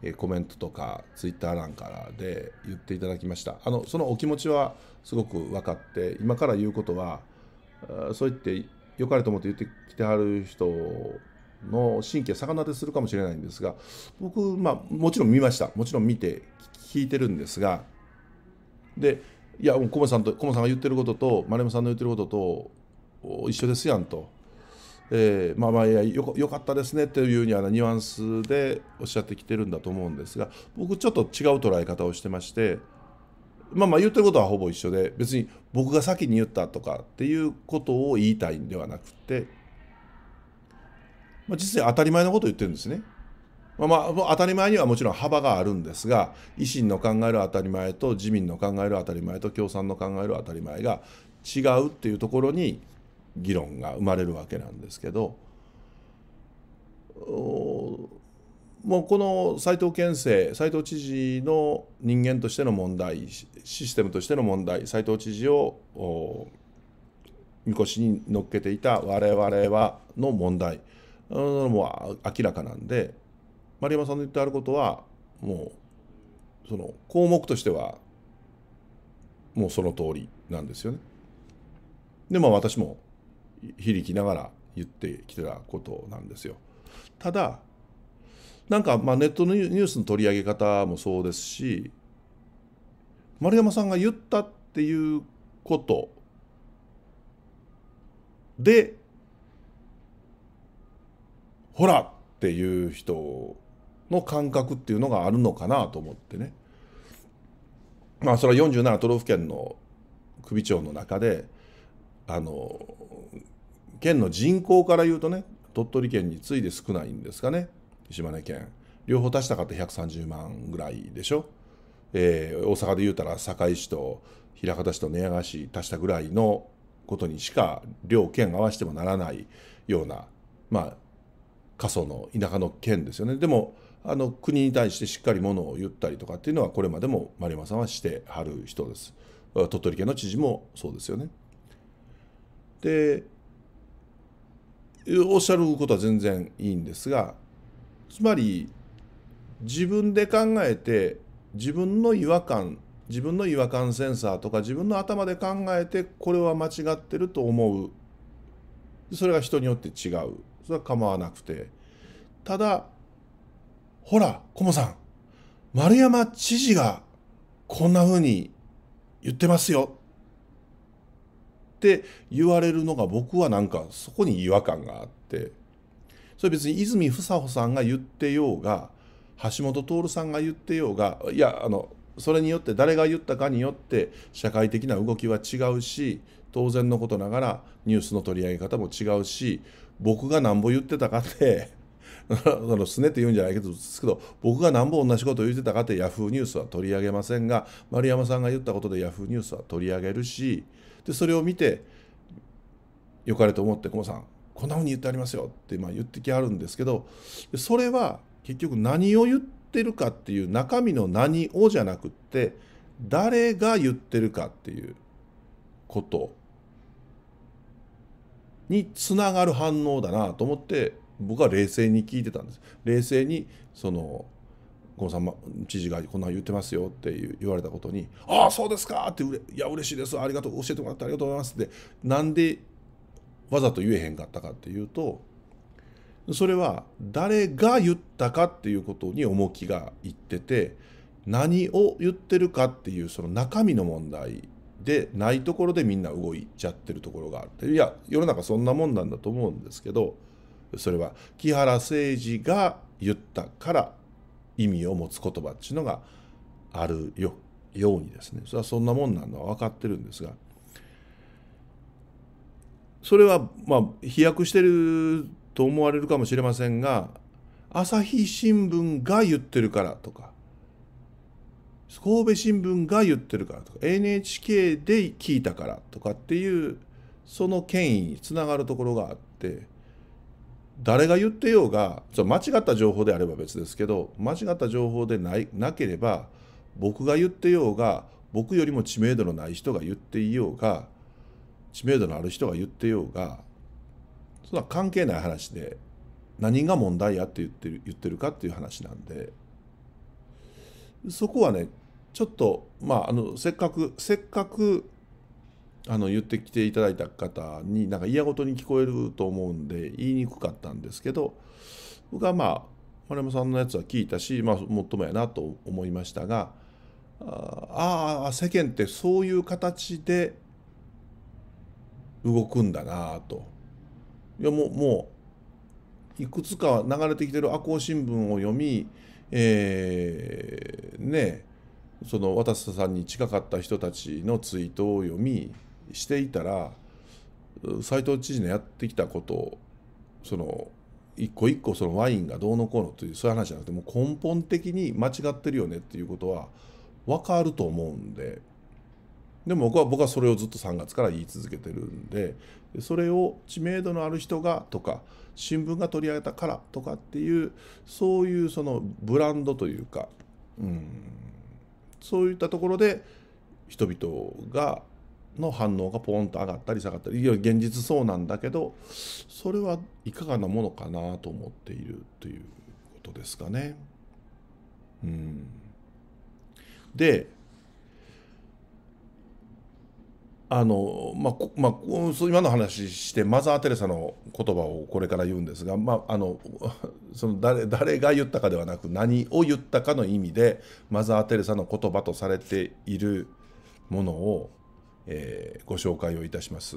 Speaker 1: えコメントとか、ツイッター欄からで言っていただきました。あの、そのお気持ちはすごく分かって、今から言うことは、そう言って、良かれと思って言ってきてはる人の神経逆なでするかもしれないんですが僕、まあ、もちろん見ましたもちろん見て聞いてるんですがでいや、もうコモさんと、コモさんが言ってることと、丸山さんの言ってることと、一緒ですやんと。えー、まあまあいやよよかったですねっていうようにあのニュアンスでおっしゃってきてるんだと思うんですが僕ちょっと違う捉え方をしてましてまあまあ言ってることはほぼ一緒で別に僕が先に言ったとかっていうことを言いたいんではなくて、まあ、実際当たり前のことを言ってるんですね。まあ、まあ、当たり前にはもちろん幅があるんですが維新の考える当たり前と自民の考える当たり前と共産の考える当たり前が違うっていうところに議論が生まれるわけなんですけどもうこの斉藤県政斉藤知事の人間としての問題システムとしての問題斉藤知事をみこしに乗っけていた我々はの問題もう明らかなんで丸山さんの言ってあることはもうその項目としてはもうその通りなんですよね。でまあ私も響きながら言ってきてたことなんですよ。ただなんかまあネットのニュースの取り上げ方もそうですし丸山さんが言ったっていうことでほらっていう人の感覚っていうのがあるのかなと思ってね。まあそれは47都道府県の首長の中であの県の人口から言うとね鳥取県に次いで少ないんですかね島根県両方足したかって130万ぐらいでしょ、えー、大阪で言うたら堺市と枚方市と寝屋川市足したぐらいのことにしか両県合わせてもならないようなまあ過疎の田舎の県ですよねでもあの国に対してしっかりものを言ったりとかっていうのはこれまでも丸山さんはしてはる人です鳥取県の知事もそうですよねでおっしゃることは全然いいんですがつまり自分で考えて自分の違和感自分の違和感センサーとか自分の頭で考えてこれは間違ってると思うそれが人によって違うそれは構わなくてただほら、コモさん、丸山知事がこんな風に言ってますよって言われるのが僕はなんかそこに違和感があってそれ別に泉房穂さんが言ってようが橋本徹さんが言ってようがいやあのそれによって誰が言ったかによって社会的な動きは違うし当然のことながらニュースの取り上げ方も違うし僕がなんぼ言ってたかって (laughs) すねって言うんじゃないけどですけど僕がなんぼ同じこと言ってたかってヤフーニュースは取り上げませんが丸山さんが言ったことでヤフーニュースは取り上げるしでそれを見てよかれと思って「駒さんこんなふうに言ってありますよ」ってまあ言ってきはるんですけどそれは結局何を言ってるかっていう中身の何をじゃなくって誰が言ってるかっていうことにつながる反応だなと思って僕は冷静に聞いてたんです冷静にそのこのさん知事がこんな言ってますよって言われたことに「ああそうですか!」って「いや嬉しいですありがとう教えてもらってありがとうございます」ってなんでわざと言えへんかったかっていうとそれは誰が言ったかっていうことに重きがいってて何を言ってるかっていうその中身の問題でないところでみんな動いちゃってるところがあるいや世の中そんなもんなんだと思うんですけどそれは木原誠二が言ったから意味を持つ言葉っていうのがあるよようにですねそれはそんなもんなのは分かってるんですがそれはまあ飛躍してると思われるかもしれませんが朝日新聞が言ってるからとか神戸新聞が言ってるからとか NHK で聞いたからとかっていうその権威につながるところがあって誰が言ってようがそ間違った情報であれば別ですけど間違った情報でないなければ僕が言ってようが僕よりも知名度のない人が言っていようが知名度のある人が言ってようがそんな関係ない話で何が問題やって言ってる言ってるかっていう話なんでそこはねちょっとまああのせっかくせっかくあの言ってきていただいた方になんか嫌ごとに聞こえると思うんで言いにくかったんですけど僕はまあ丸山さんのやつは聞いたしまあもっともやなと思いましたがああ世間ってそういう形で動くんだなといやもうもういくつか流れてきてる赤穂新聞を読みえー、ねその渡瀬さんに近かった人たちのツイートを読みしていたら斎藤知事のやってきたことをその一個一個そのワインがどうのこうのというそういう話じゃなくてもう根本的に間違ってるよねっていうことは分かると思うんででも僕は僕はそれをずっと3月から言い続けてるんでそれを知名度のある人がとか新聞が取り上げたからとかっていうそういうそのブランドというか、うん、そういったところで人々がの反応がポンと上がったり下がったりいや現実そうなんだけどそれはいかがなものかなと思っているということですかね。うん、であの、まあまあ、今の話してマザー・テレサの言葉をこれから言うんですが、まあ、あの (laughs) その誰誰が言ったかではなく何を言ったかの意味でマザー・テレサの言葉とされているものをえー、ご紹介をいたします。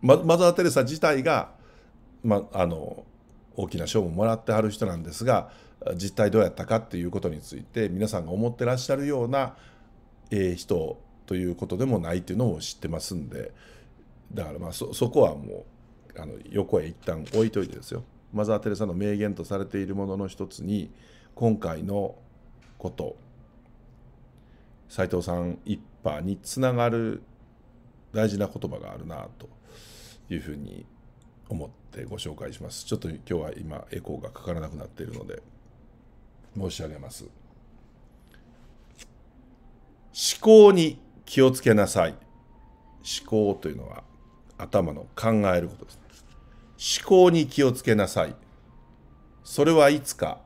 Speaker 1: マザー・テレサ自体が、ま、あの大きな賞ももらってはる人なんですが実態どうやったかっていうことについて皆さんが思ってらっしゃるような、えー、人ということでもないっていうのを知ってますんでだからまあそこはもうあの横へ一旦置いといてですよマザー・テレサの名言とされているものの一つに今回のこと斎藤さん一派につながる大事な言葉があるなというふうに思ってご紹介します。ちょっと今日は今エコーがかからなくなっているので申し上げます。思考に気をつけなさい。思考というのは頭の考えることです。思考に気をつけなさい。それはいつか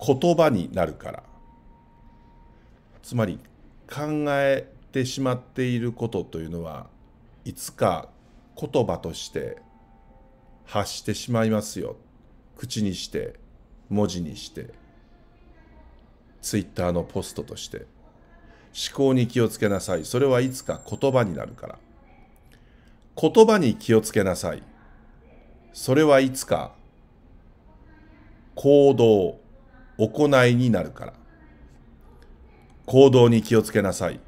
Speaker 1: 言葉になるから。つまり考えてしまっていることというのはいつか言葉として発してしまいますよ口にして文字にしてツイッターのポストとして思考に気をつけなさいそれはいつか言葉になるから言葉に気をつけなさいそれはいつか行動行いになるから行動に気をつけなさい。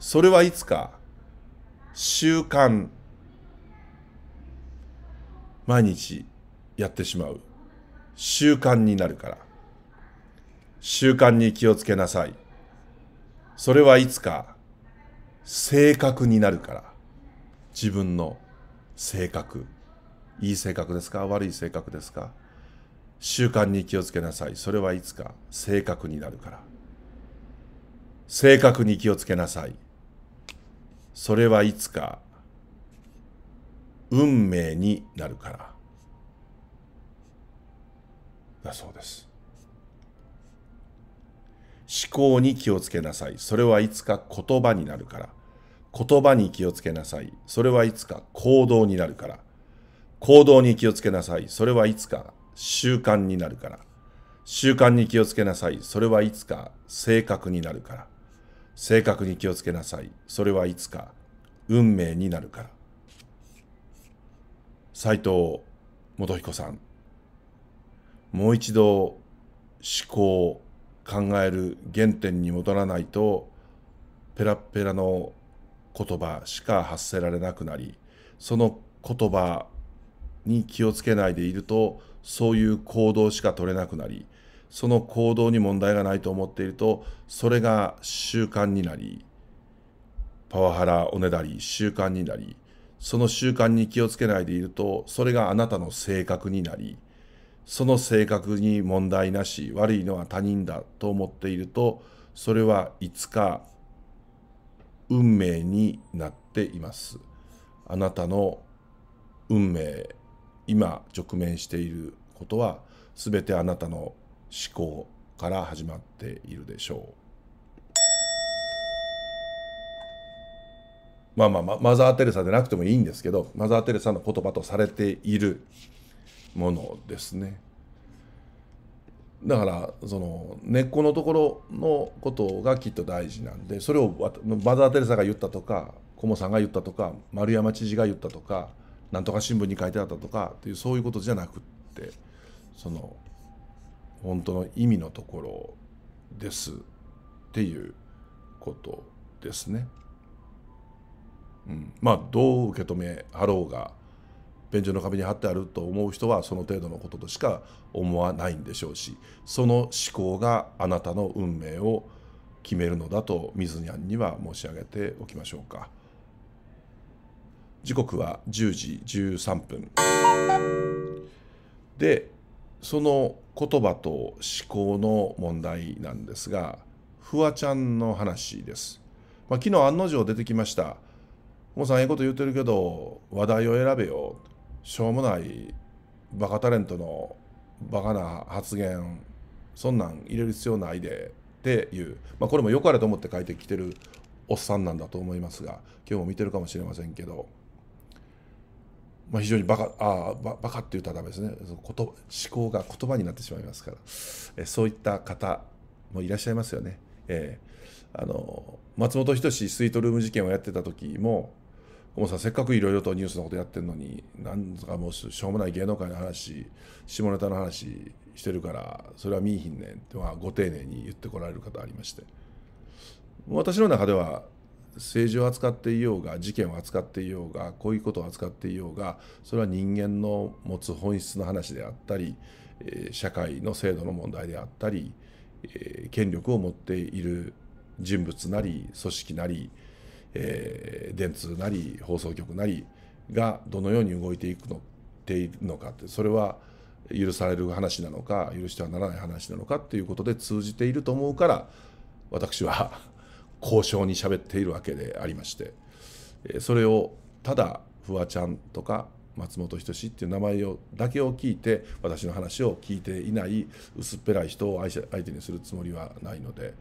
Speaker 1: それはいつか、習慣、毎日やってしまう。習慣になるから。習慣に気をつけなさい。それはいつか、性格になるから。自分の性格。いい性格ですか悪い性格ですか習慣に気をつけなさい。それはいつか性格になるから。正確に気をつけなさい。それはいつか運命になるから。だそうです。思考に気をつけなさい。それはいつか言葉になるから。言葉に気をつけなさい。それはいつか行動になるから。行動に気をつけなさい。それはいつか習慣になるから。習慣に気をつけなさい。それはいつか性格になるから。正確に気をつけなさい。それはいつか運命になるから。斎藤元彦さん。もう一度思考、考える原点に戻らないと、ペラペラの言葉しか発せられなくなり、その言葉に気をつけないでいると、そういう行動しか取れなくなり、その行動に問題がないと思っているとそれが習慣になりパワハラおねだり習慣になりその習慣に気をつけないでいるとそれがあなたの性格になりその性格に問題なし悪いのは他人だと思っているとそれはいつか運命になっていますあなたの運命今直面していることは全てあなたの思考から始まっているでしょう。まあまあ、ま、マザー・テレサでなくてもいいんですけどマザー・テレサの言葉とされているものですね。だからその根っこのところのことがきっと大事なんでそれをマザー・テレサが言ったとかコモさんが言ったとか丸山知事が言ったとかなんとか新聞に書いてあったとかっていうそういうことじゃなくってその本当の意味のところですっていうことですね。うん、まあどう受け止めはろうが便所の壁に貼ってあると思う人はその程度のこととしか思わないんでしょうしその思考があなたの運命を決めるのだと水にゃんには申し上げておきましょうか時刻は10時13分でその言葉と思考の問題なんですが、フワちゃんの話です。まあ、昨日案の定出てきました。もうさん、ええこと言ってるけど、話題を選べよ。しょうもないバカタレントのバカな発言、そんなん入れる必要ないで。っていう、まあ、これも良かれと思って書いてきてるおっさんなんだと思いますが、今日も見てるかもしれませんけど、まあ、非常にバカあババカって言ったらダメですねこと思考が言葉になってしまいますから、えそういった方もいらっしゃいますよね。えー、あの松本人志スイートルーム事件をやってた時ももうさせっかくいろいろとニュースのことやってるのになんとかもうしょうもない芸能界の話下ネタの話してるからそれは見いひんねんって、まあ、ご丁寧に言ってこられる方ありまして私の中では政治を扱っていようが事件を扱っていようがこういうことを扱っていようがそれは人間の持つ本質の話であったり社会の制度の問題であったり権力を持っている人物なり組織なり電通なり放送局なりがどのように動いていくのているのかってそれは許される話なのか許してはならない話なのかっていうことで通じていると思うから私は交渉に喋っているわけでありましてそれをただフワちゃんとか松本人志っていう名前をだけを聞いて私の話を聞いていない薄っぺらい人を相手にするつもりはないので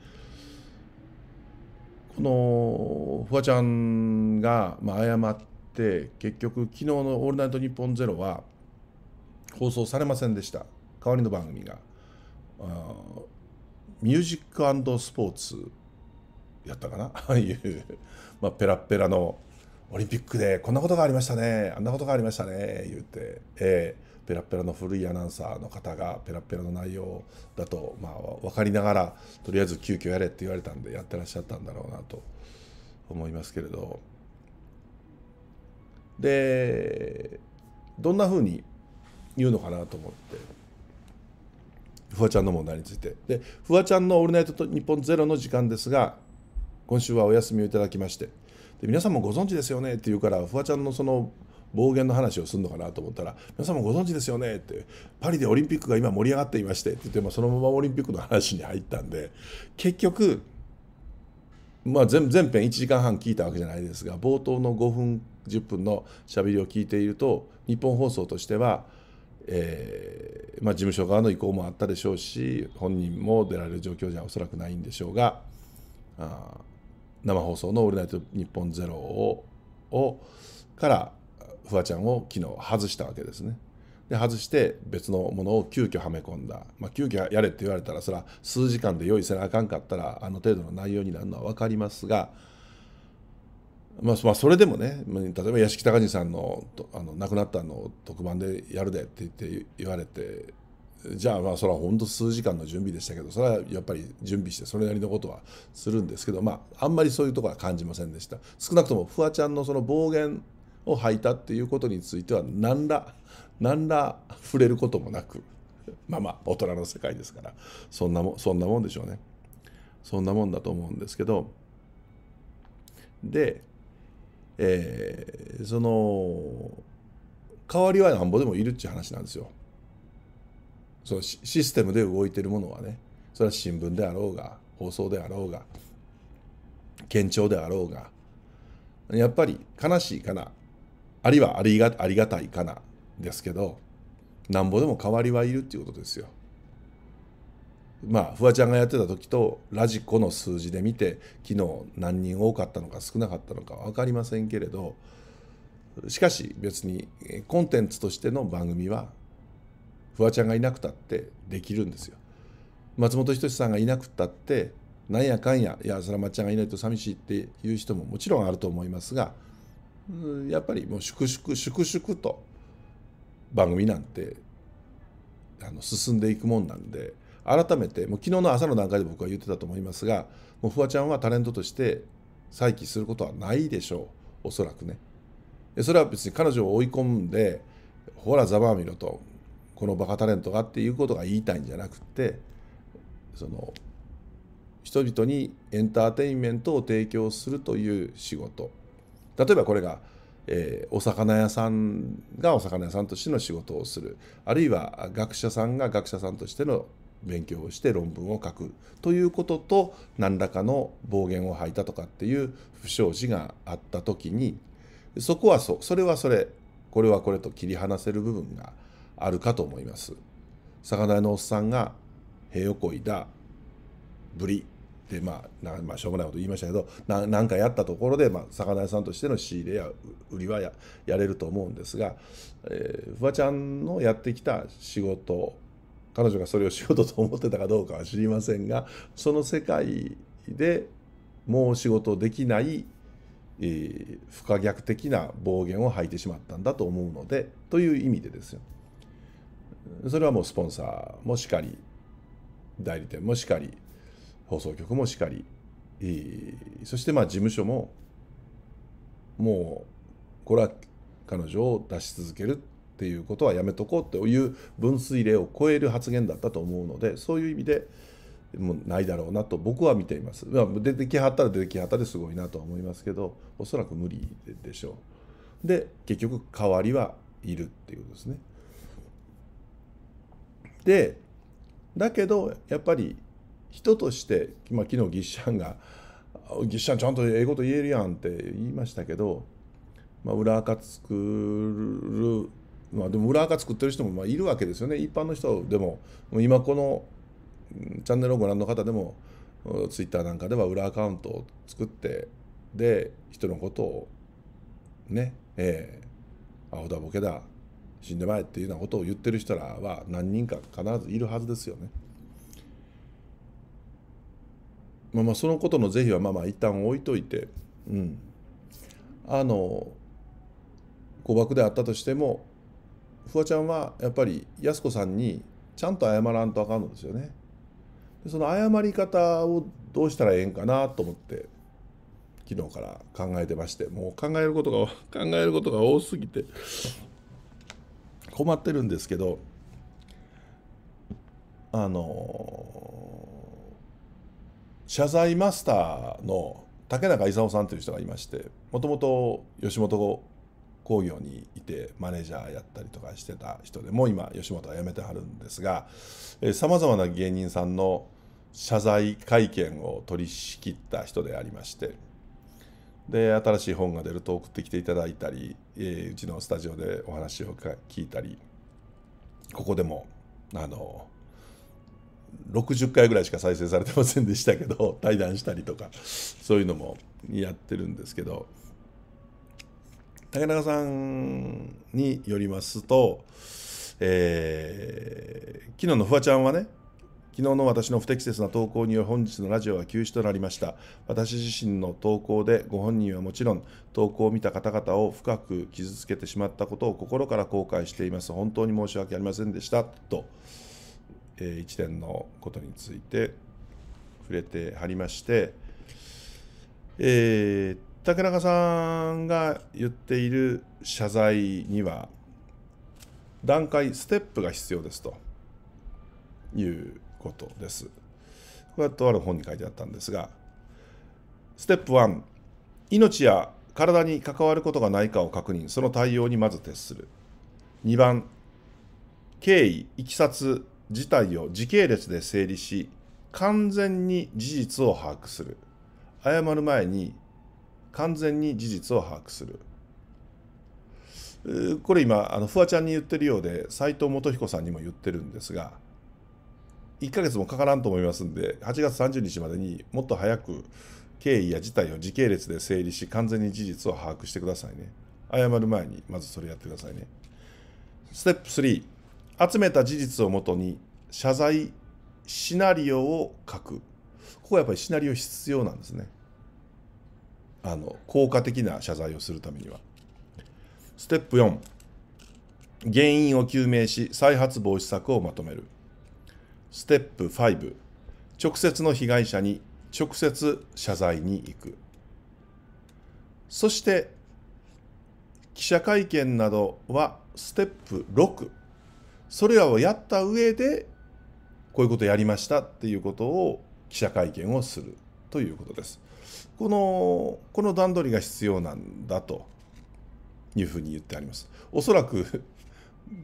Speaker 1: このフワちゃんが謝って結局昨日の「オールナイトニッポンゼロは放送されませんでした代わりの番組がミュージックスポーツやったかな (laughs) ああいう、まあ、ペラペラのオリンピックでこんなことがありましたねあんなことがありましたね言うて、えー、ペラペラの古いアナウンサーの方がペラペラの内容だと、まあ、分かりながらとりあえず急遽やれって言われたんでやってらっしゃったんだろうなと思いますけれどでどんなふうに言うのかなと思って。フワちゃんの問題についてでフワちゃんの「オールナイトニッポンゼロの時間ですが今週はお休みをいただきましてで皆さんもご存知ですよねって言うからフワちゃんのその暴言の話をするのかなと思ったら皆さんもご存知ですよねってパリでオリンピックが今盛り上がっていましてって言って、まあ、そのままオリンピックの話に入ったんで結局、まあ全、全編1時間半聞いたわけじゃないですが冒頭の5分10分のしゃべりを聞いていると日本放送としては、えーまあ、事務所側の意向もあったでしょうし本人も出られる状況じゃおそらくないんでしょうが。あ生放送の「オールナイトニッポンゼロを」をからフワちゃんを昨日外したわけですね。で外して別のものを急遽はめ込んだ、まあ、急遽やれって言われたらそれは数時間で用意せなあかんかったらあの程度の内容になるのは分かりますが、まあ、まあそれでもね例えば屋敷隆二さんのあの亡くなったのを特番でやるでって言って言われてじゃあまあそれはほんと数時間の準備でしたけどそれはやっぱり準備してそれなりのことはするんですけどまああんまりそういうところは感じませんでした少なくともフワちゃんのその暴言を吐いたっていうことについては何ら何ら触れることもなくまあまあ大人の世界ですからそんなもそんなもんでしょうねそんなもんだと思うんですけどで、えー、その代わりはなんぼでもいるっていう話なんですよそのシステムで動いてるものはねそれは新聞であろうが放送であろうが県庁であろうがやっぱり悲しいかなあるいはありがありがたいかなですけどなんぼでも変わりはいるっていうことですよ。まあ、フワちゃんがやってた時とラジコの数字で見て昨日何人多かったのか少なかったのか分かりませんけれどしかし別にコンテンツとしての番組はフワちゃんがいなくたってできるんですよ。松本人志さんがいなくたってなんやかんやいやそれはまっちゃんがいないと寂しいっていう人ももちろんあると思いますがやっぱりもう粛々粛々と番組なんてあの進んでいくもんなんで改めてもう昨日の朝の段階で僕は言ってたと思いますがもうフワちゃんはタレントとして再起することはないでしょうおそらくね。それは別に彼女を追い込んでほらざまあみろとこのバカタレントがっていうことが言いたいんじゃなくてその人々にエンターテインメントを提供するという仕事例えばこれが、えー、お魚屋さんがお魚屋さんとしての仕事をするあるいは学者さんが学者さんとしての勉強をして論文を書くということと何らかの暴言を吐いたとかっていう不祥事があった時にそこはそそれはそれこれはこれと切り離せる部分があるかと思います。魚屋のおっさんが塀をこいだぶりで、まあ、まあしょうもないこと言いましたけど何かやったところで、まあ、魚屋さんとしての仕入れや売りはやれると思うんですが、えー、フワちゃんのやってきた仕事彼女がそれを仕事と思ってたかどうかは知りませんがその世界でもう仕事できない、えー、不可逆的な暴言を吐いてしまったんだと思うのでという意味でですよ。それはもうスポンサーもしかり代理店もしかり放送局もしかりそしてまあ事務所ももうこれは彼女を出し続けるっていうことはやめとこうという分水嶺を超える発言だったと思うのでそういう意味でもうないだろうなと僕は見ています、まあ、出てきはったら出てきはったですごいなとは思いますけどおそらく無理でしょうで結局代わりはいるっていうことですねでだけどやっぱり人として、まあ、昨日ギッシャンが「ギッシャンちゃんと英語と言えるやん」って言いましたけど、まあ、裏垢作るまあでも裏垢作ってる人もまあいるわけですよね一般の人でも今このチャンネルをご覧の方でもツイッターなんかでは裏アカウントを作ってで人のことをねええー、アホだボケだ死んでまえっていうようなことを言ってる人らは何人か必ずいるはずですよね。まあ、まあそのことの是非はまあまあ一旦置いといて、うん、あの誤爆であったとしてもフワちゃんはやっぱり安子さんにちゃんと謝らんとあかんのですよね。でその謝り方をどうしたらええんかなと思って昨日から考えてましてもう考えることが考えることが多すぎて困ってるんですけどあの謝罪マスターの竹中勲さんという人がいましてもともと吉本興業にいてマネージャーやったりとかしてた人でもう今吉本は辞めてはるんですがさまざまな芸人さんの謝罪会見を取り仕切った人でありまして。で新しい本が出ると送ってきていただいたり、えー、うちのスタジオでお話を聞いたりここでもあの60回ぐらいしか再生されてませんでしたけど (laughs) 対談したりとかそういうのもやってるんですけど竹中さんによりますと、えー、昨日のフワちゃんはね昨日の私の不適切な投稿により本日のラジオは休止となりました。私自身の投稿でご本人はもちろん投稿を見た方々を深く傷つけてしまったことを心から後悔しています。本当に申し訳ありませんでした。と、えー、一連のことについて触れてはりまして、えー、竹中さんが言っている謝罪には段階ステップが必要ですということです。これはとある本に書いてあったんですが、ステップ1、命や体に関わることがないかを確認、その対応にまず徹する。2番、経緯、いきさつ、事態を時系列で整理し、完全に事実を把握する。謝る前に完全に事実を把握する。これ今、あのフワちゃんに言ってるようで、斎藤元彦さんにも言ってるんですが、1ヶ月もかからんと思いますんで、8月30日までにもっと早く経緯や事態を時系列で整理し、完全に事実を把握してくださいね。謝る前に、まずそれやってくださいね。ステップ3、集めた事実をもとに、謝罪シナリオを書く。ここはやっぱりシナリオ必要なんですね。あの、効果的な謝罪をするためには。ステップ4、原因を究明し、再発防止策をまとめる。ステップ5直接の被害者に直接謝罪に行くそして記者会見などはステップ6それらをやった上でこういうことやりましたっていうことを記者会見をするということです。このこの段取りが必要なんだというふうに言ってあります。おそらく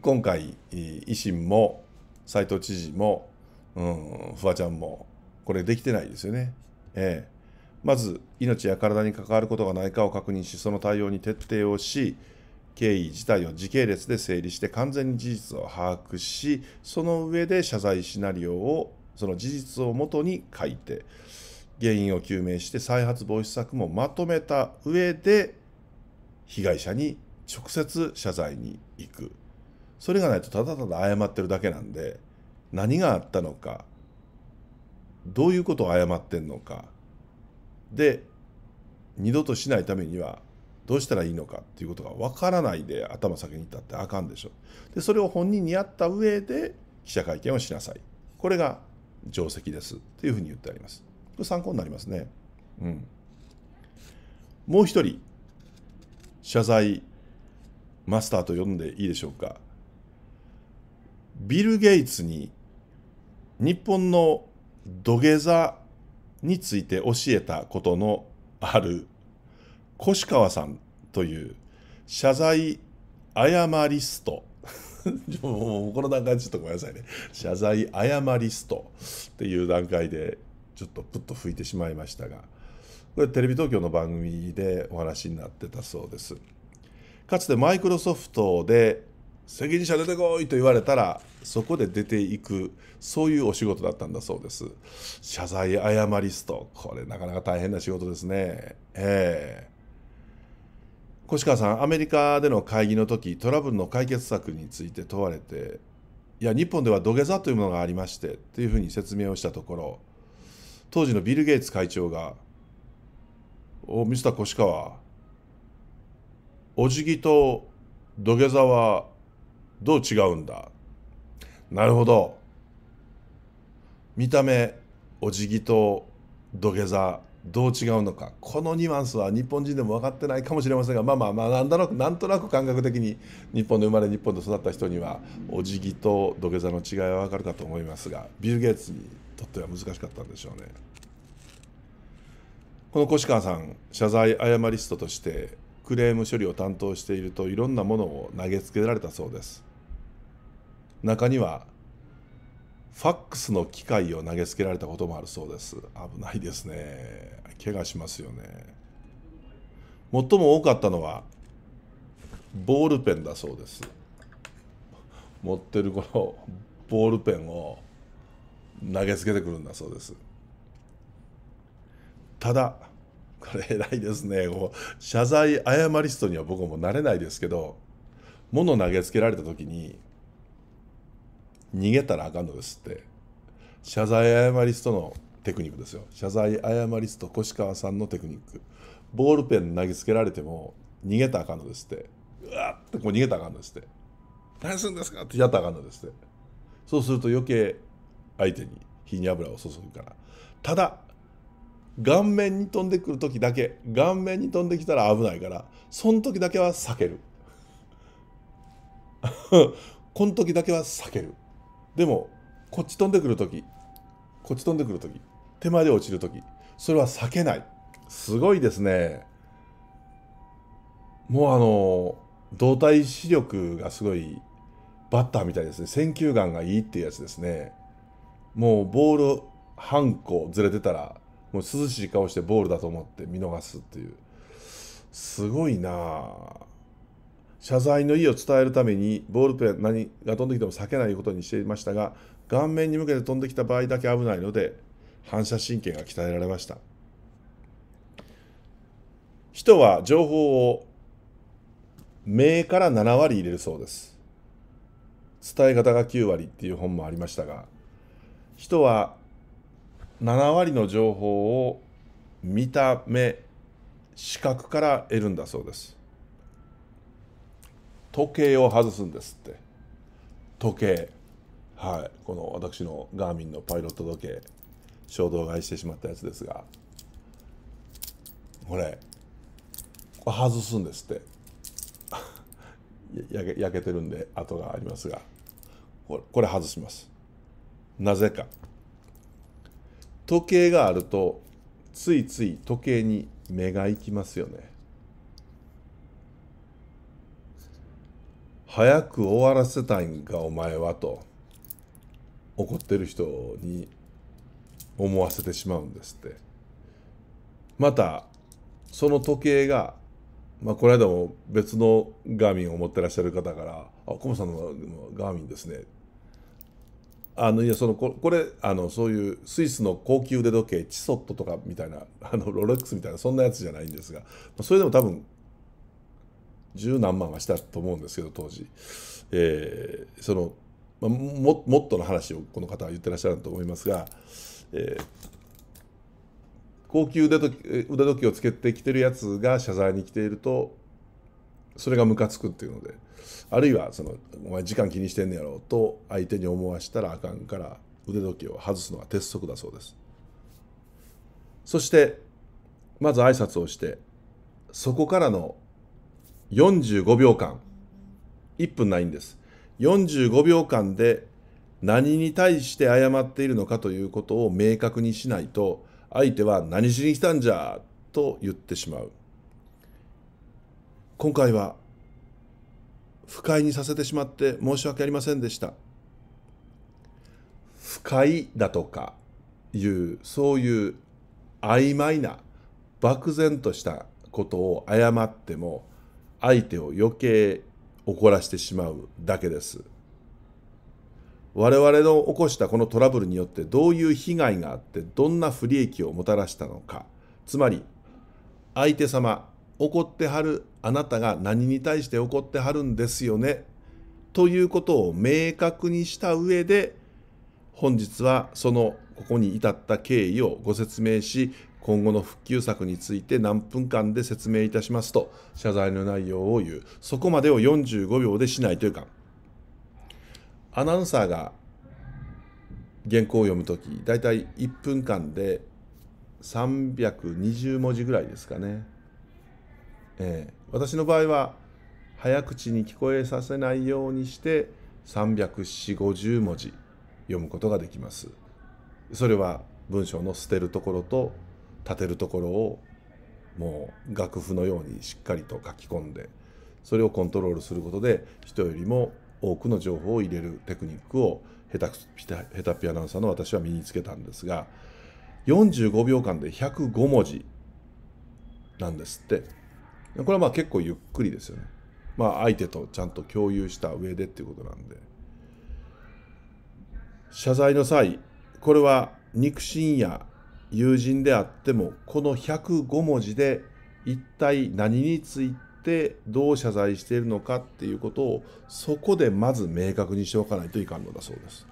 Speaker 1: 今回維新も斉藤知事もうん、フワちゃんも、これできてないですよね。ええ。まず、命や体に関わることがないかを確認し、その対応に徹底をし、経緯自体を時系列で整理して完全に事実を把握し、その上で謝罪シナリオを、その事実をもとに書いて、原因を究明して再発防止策もまとめた上で、被害者に直接謝罪に行く。それがないとただただ謝ってるだけなんで、何があったのかどういうことを謝ってんのかで二度としないためにはどうしたらいいのかっていうことが分からないで頭先に立ってあかんでしょでそれを本人にやった上で記者会見をしなさいこれが定石ですというふうに言ってありますこれ参考になりますねうんもう一人謝罪マスターと呼んでいいでしょうかビル・ゲイツに日本の土下座について教えたことのある越川さんという謝罪誤りスト (laughs) もうこの段階でちょっとごめんなさいね謝罪誤りストっていう段階でちょっとプッと吹いてしまいましたがこれテレビ東京の番組でお話になってたそうですかつてマイクロソフトで責任者出てこいと言われたらそこで出ていくそういうお仕事だったんだそうです謝罪謝りストこれなかなか大変な仕事ですねええ越川さんアメリカでの会議の時トラブルの解決策について問われていや日本では土下座というものがありましてっていうふうに説明をしたところ当時のビル・ゲイツ会長が「おミスター越川お辞儀と土下座はどう違うんだ」なるほど見た目お辞儀と土下座どう違うのかこのニュアンスは日本人でも分かってないかもしれませんがまあまあまあなんだろうなんとなく感覚的に日本で生まれ日本で育った人にはお辞儀と土下座の違いは分かるかと思いますがビル・ゲイツにとっては難しかったんでしょうね。この越川さん謝罪謝りストとしてクレーム処理を担当しているといろんなものを投げつけられたそうです。中にはファックスの機械を投げつけられたこともあるそうです危ないですね怪我しますよね最も多かったのはボールペンだそうです持ってるこのボールペンを投げつけてくるんだそうですただこれ偉いですねこう謝罪謝りストには僕もなれないですけど物投げつけられた時に逃げたらあかんのですって謝罪謝りストのテクニックですよ謝罪謝りスト越川さんのテクニックボールペン投げつけられても逃げたらあかんのですってうわってこう逃げたらあかんのですって何するんですかってやったらあかんのですってそうすると余計相手に火に油を注ぐからただ顔面に飛んでくる時だけ顔面に飛んできたら危ないからその時だけは避ける (laughs) この時だけは避けるでもこっち飛んでくる時こっち飛んでくる時手前で落ちる時それは避けないすごいですねもうあの動体視力がすごいバッターみたいですね選球眼がいいっていうやつですねもうボール半個ずれてたらもう涼しい顔してボールだと思って見逃すっていうすごいなあ謝罪の意を伝えるためにボールペン何が飛んできても避けないことにしていましたが顔面に向けて飛んできた場合だけ危ないので反射神経が鍛えられました人は情報を目から7割入れるそうです伝え方が9割っていう本もありましたが人は7割の情報を見た目視覚から得るんだそうです時計を外すんですって時計はいこの私のガーミンのパイロット時計衝動買いしてしまったやつですがこれこれ外すんですって (laughs) 焼けけてるんで跡がありますがこれこれ外しますなぜか時計があるとついつい時計に目が行きますよね早く終わらせたいんかお前はと怒ってる人に思わせてしまうんですってまたその時計が、まあ、この間も別のガーミンを持ってらっしゃる方から「あコモさんのガーミンですね」あのいやそのこれあのそういうスイスの高級腕時計チソットとかみたいなあのロレックスみたいなそんなやつじゃないんですがそれでも多分十何万はしたと思うんですけど当時、えー、そのももっとの話をこの方は言ってらっしゃると思いますが、えー、高級腕時腕時計をつけてきてるやつが謝罪に来ているとそれがムカつくっていうのであるいはその「お前時間気にしてんねやろ」と相手に思わしたらあかんから腕時計を外すのは鉄則だそうですそしてまず挨拶をしてそこからの45秒間1分ないんです45秒間で何に対して謝っているのかということを明確にしないと相手は何しに来たんじゃと言ってしまう今回は不快にさせてしまって申し訳ありませんでした不快だとかいうそういう曖昧な漠然としたことを謝っても相手を余計怒らしてしまうだけです。我々の起こしたこのトラブルによってどういう被害があってどんな不利益をもたらしたのかつまり相手様怒ってはるあなたが何に対して怒ってはるんですよねということを明確にした上で本日はそのここに至った経緯をご説明し今後の復旧策について何分間で説明いたしますと謝罪の内容を言うそこまでを45秒でしないというかアナウンサーが原稿を読む時大体1分間で320文字ぐらいですかね、えー、私の場合は早口に聞こえさせないようにして34050文字読むことができますそれは文章の捨てるところと立てるところをもう楽譜のようにしっかりと書き込んでそれをコントロールすることで人よりも多くの情報を入れるテクニックを下手下手ピアナウンサーの私は身につけたんですが45秒間で105文字なんですってこれはまあ結構ゆっくりですよねまあ相手とちゃんと共有した上でっていうことなんで謝罪の際これは肉親や友人であってもこの105文字で一体何についてどう謝罪しているのかっていうことをそこでまず明確にしておかないといかんのだそうです。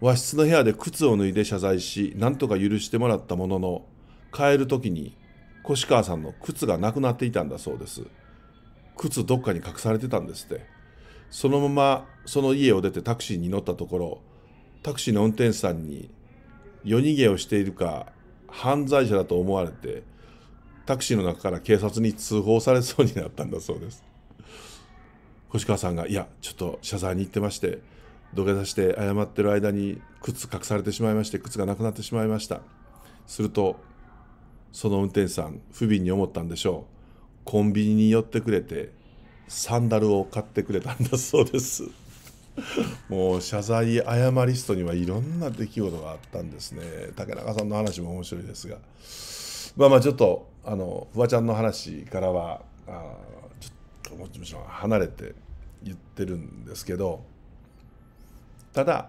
Speaker 1: 和室の部屋で靴を脱いで謝罪し何とか許してもらったものの帰る時に越川さんの靴がなくなっていたんだそうです靴どっかに隠されてたんですってそのままその家を出てタクシーに乗ったところタクシーの運転手さんに夜逃げをしているか犯罪者だと思われてタクシーの中から警察に通報されそうになったんだそうです星川さんが「いやちょっと謝罪に行ってまして土下座して謝ってる間に靴隠されてしまいまして靴がなくなってしまいました」するとその運転手さん不憫に思ったんでしょうコンビニに寄ってくれてサンダルを買ってくれたんだそうですもう謝罪謝りストにはいろんな出来事があったんですね竹中さんの話も面白いですがまあまあちょっとあのフワちゃんの話からはあちょっともちろん離れて言ってるんですけどただ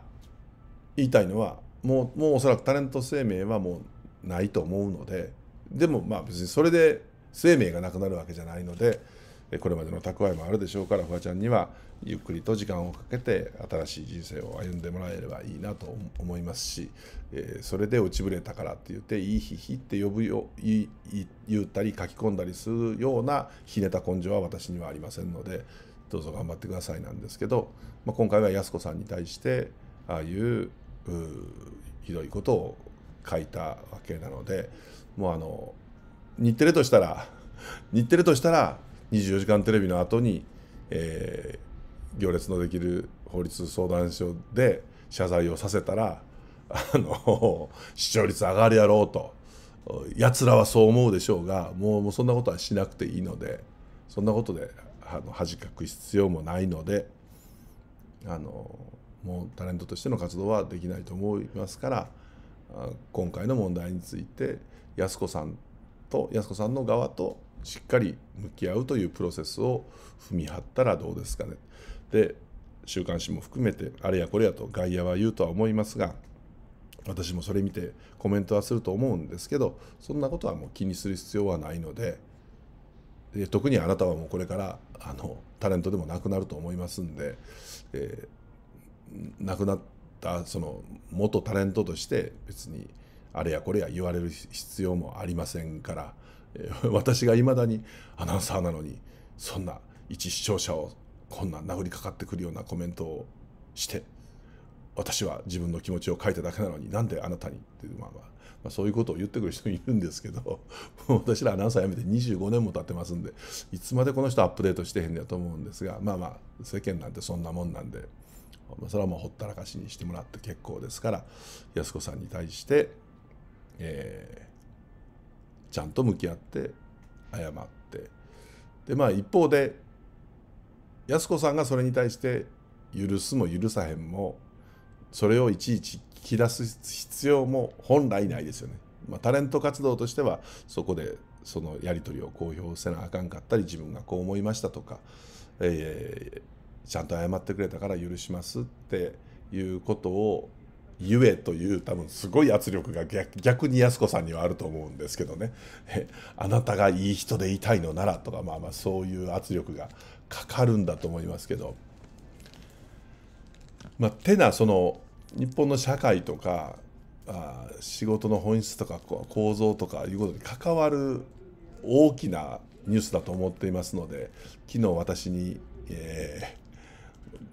Speaker 1: 言いたいのはもうもうおそらくタレント生命はもうないと思うのででもまあ別にそれで生命がなくなるわけじゃないので。これまでの蓄えもあるでしょうからフワちゃんにはゆっくりと時間をかけて新しい人生を歩んでもらえればいいなと思いますし、えー、それで落ちぶれたからって言って「いいひひ」って呼ぶよ言ったり書き込んだりするようなひねた根性は私にはありませんのでどうぞ頑張ってくださいなんですけど、まあ、今回は安子さんに対してああいうひどいことを書いたわけなのでもうあの日テレとしたら日テレとしたら24時間テレビの後に、えー、行列のできる法律相談所で謝罪をさせたらあの視聴率上がるやろうとやつらはそう思うでしょうがもうもうそんなことはしなくていいのでそんなことであの恥かく必要もないのであのもうタレントとしての活動はできないと思いますから今回の問題について安子さんと安子さんの側としっかり向き合うというプロセスを踏み張ったらどうですかね。で週刊誌も含めてあれやこれやと外野は言うとは思いますが私もそれ見てコメントはすると思うんですけどそんなことはもう気にする必要はないのでで特にあなたはもうこれからあのタレントでもなくなると思いますんで、えー、亡くなったその元タレントとして別にあれやこれや言われる必要もありませんから (laughs) 私がいまだにアナウンサーなのにそんな一視聴者をこんな殴りかかってくるようなコメントをして私は自分の気持ちを書いただけなのになんであなたにっていうまあまあ、まあ、そういうことを言ってくる人もいるんですけど (laughs) 私らアナウンサー辞めて25年も経ってますんでいつまでこの人アップデートしてへんねやと思うんですがまあまあ世間なんてそんなもんなんでそれはもうほったらかしにしてもらって結構ですから安子さんに対して、えーちゃんと向き合って謝ってでまあ一方で安子さんがそれに対して許すも許さへんもそれをいちいち聞き出す必要も本来ないですよね。まあ、タレント活動としてはそこでそのやり取りを公表せなあかんかったり自分がこう思いましたとか、えー、ちゃんと謝ってくれたから許しますっていうことをゆえという多分すごい圧力が逆に安子さんにはあると思うんですけどねあなたがいい人でいたいのならとかまあまあそういう圧力がかかるんだと思いますけどまあてなその日本の社会とかあ仕事の本質とか構造とかいうことに関わる大きなニュースだと思っていますので昨日私に、えー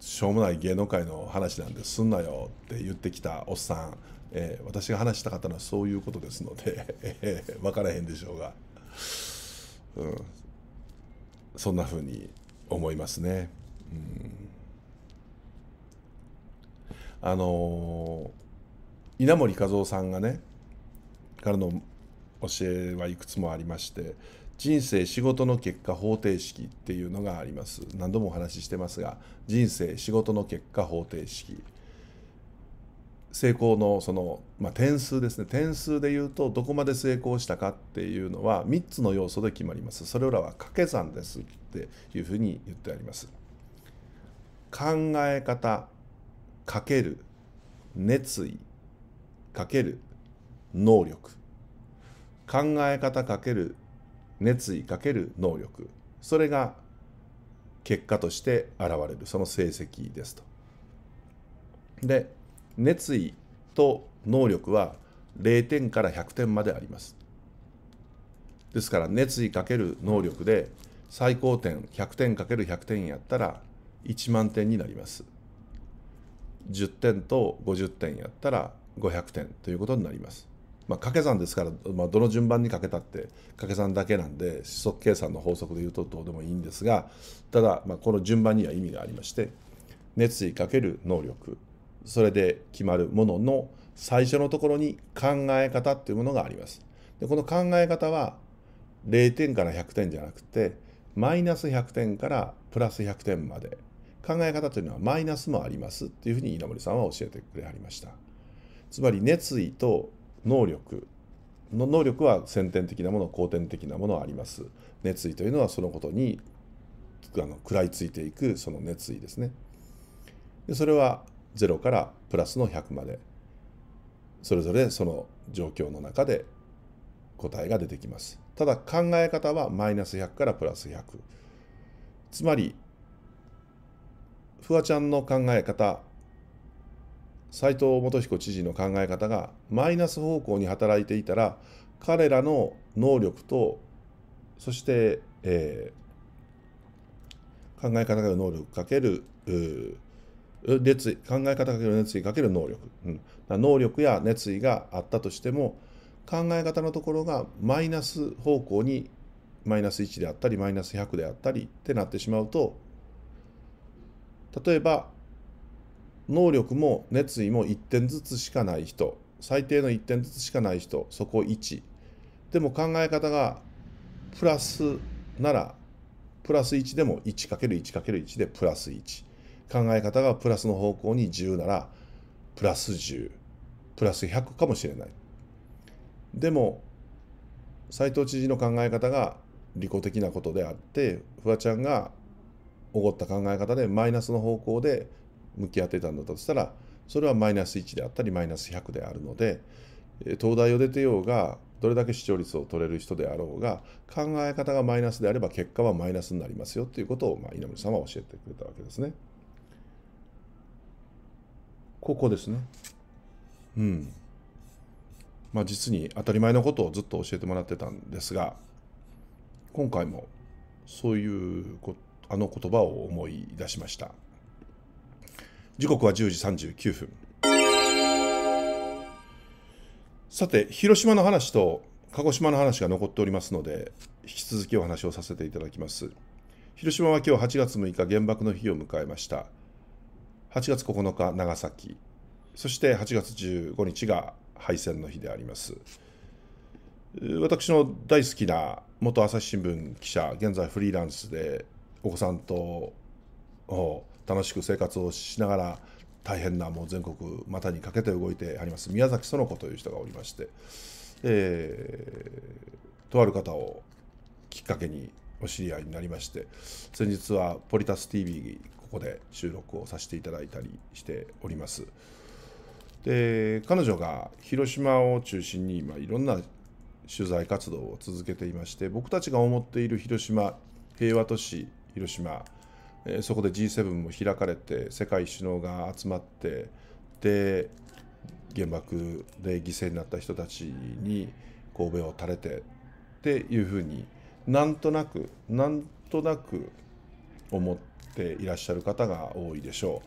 Speaker 1: しょうもない芸能界の話なんですんなよって言ってきたおっさん、えー、私が話したかったのはそういうことですので、(laughs) え分からへんでしょうが、うん、そんなふうに思いますね。うんあのー、稲盛和夫さんがねからの教えはいくつもありまして人生仕事の結果方程式っていうのがあります何度もお話ししてますが人生仕事の結果方程式成功のその、まあ、点数ですね点数で言うとどこまで成功したかっていうのは3つの要素で決まりますそれらは掛け算ですっていうふうに言ってあります考え方かける熱意かける能力考え方かける熱意かける能力それが結果として現れるその成績ですと。で熱意と能力は0点から100点まであります。ですから熱意かける能力で最高点100点かける100点やったら1万点になります。10点と50点やったら500点ということになります。まあ、掛け算ですから、まあ、どの順番にかけたって掛け算だけなんで指則計算の法則で言うとどうでもいいんですがただ、まあ、この順番には意味がありまして熱意かける能力それで決まるものの最初のところに考え方っていうものがあります。でこの考え方は0点から100点じゃなくてマイナス100点からプラス100点まで考え方というのはマイナスもありますっていうふうに稲森さんは教えてくれはりました。つまり熱意と能力の能力は先天的なもの後天的なものはあります熱意というのはそのことにあの食らいついていくその熱意ですねでそれは0からプラスの100までそれぞれその状況の中で答えが出てきますただ考え方はマイナス100からプラス100つまりフワちゃんの考え方斎藤元彦知事の考え方がマイナス方向に働いていたら彼らの能力とそして、えー、考え方る能力かける熱意考え方かける熱意かける能力、うん、能力や熱意があったとしても考え方のところがマイナス方向にマイナス1であったりマイナス100であったりってなってしまうと例えば能力も熱意も1点ずつしかない人最低の1点ずつしかない人そこ1でも考え方がプラスならプラス1でも 1×1×1 でプラス1考え方がプラスの方向に10ならプラス10プラス100かもしれないでも斎藤知事の考え方が利己的なことであってフワちゃんがおごった考え方でマイナスの方向で向き合ってたんだとしたらそれはマイナス1であったりマイナス100であるので東大を出てようがどれだけ視聴率を取れる人であろうが考え方がマイナスであれば結果はマイナスになりますよということを、まあ、稲森さんは教えてくれたわけですね。ここですね。うん。まあ実に当たり前のことをずっと教えてもらってたんですが今回もそういうあの言葉を思い出しました。時刻は10時39分さて広島の話と鹿児島の話が残っておりますので引き続きお話をさせていただきます広島は今日8月6日原爆の日を迎えました8月9日長崎そして8月15日が敗戦の日であります私の大好きな元朝日新聞記者現在フリーランスでお子さんと楽しく生活をしながら大変なもう全国股にかけて動いてあります宮崎園子という人がおりまして、えー、とある方をきっかけにお知り合いになりまして先日は「ポリタス TV」ここで収録をさせていただいたりしております。で彼女が広島を中心に今いろんな取材活動を続けていまして僕たちが思っている広島平和都市広島えそこで G7 も開かれて世界首脳が集まってで原爆で犠牲になった人たちに神戸を垂れてっていうふうになんとなくなんとなく思っていらっしゃる方が多いでしょ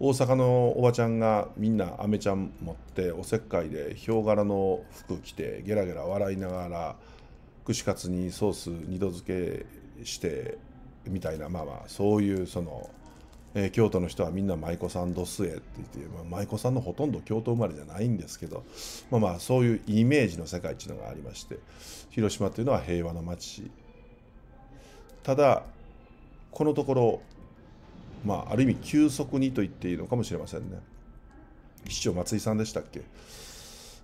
Speaker 1: う大阪のおばちゃんがみんなアメちゃん持っておせっかいでヒョウ柄の服着てゲラゲラ笑いながら串カツにソース二度漬けしてみたいなまあまあそういうその、えー、京都の人はみんな舞妓さんどすえって言って、まあ、舞妓さんのほとんど京都生まれじゃないんですけどまあまあそういうイメージの世界っていうのがありまして広島っていうのは平和の街ただこのところまあある意味急速にと言っていいのかもしれませんね市長松井さんでしたっけ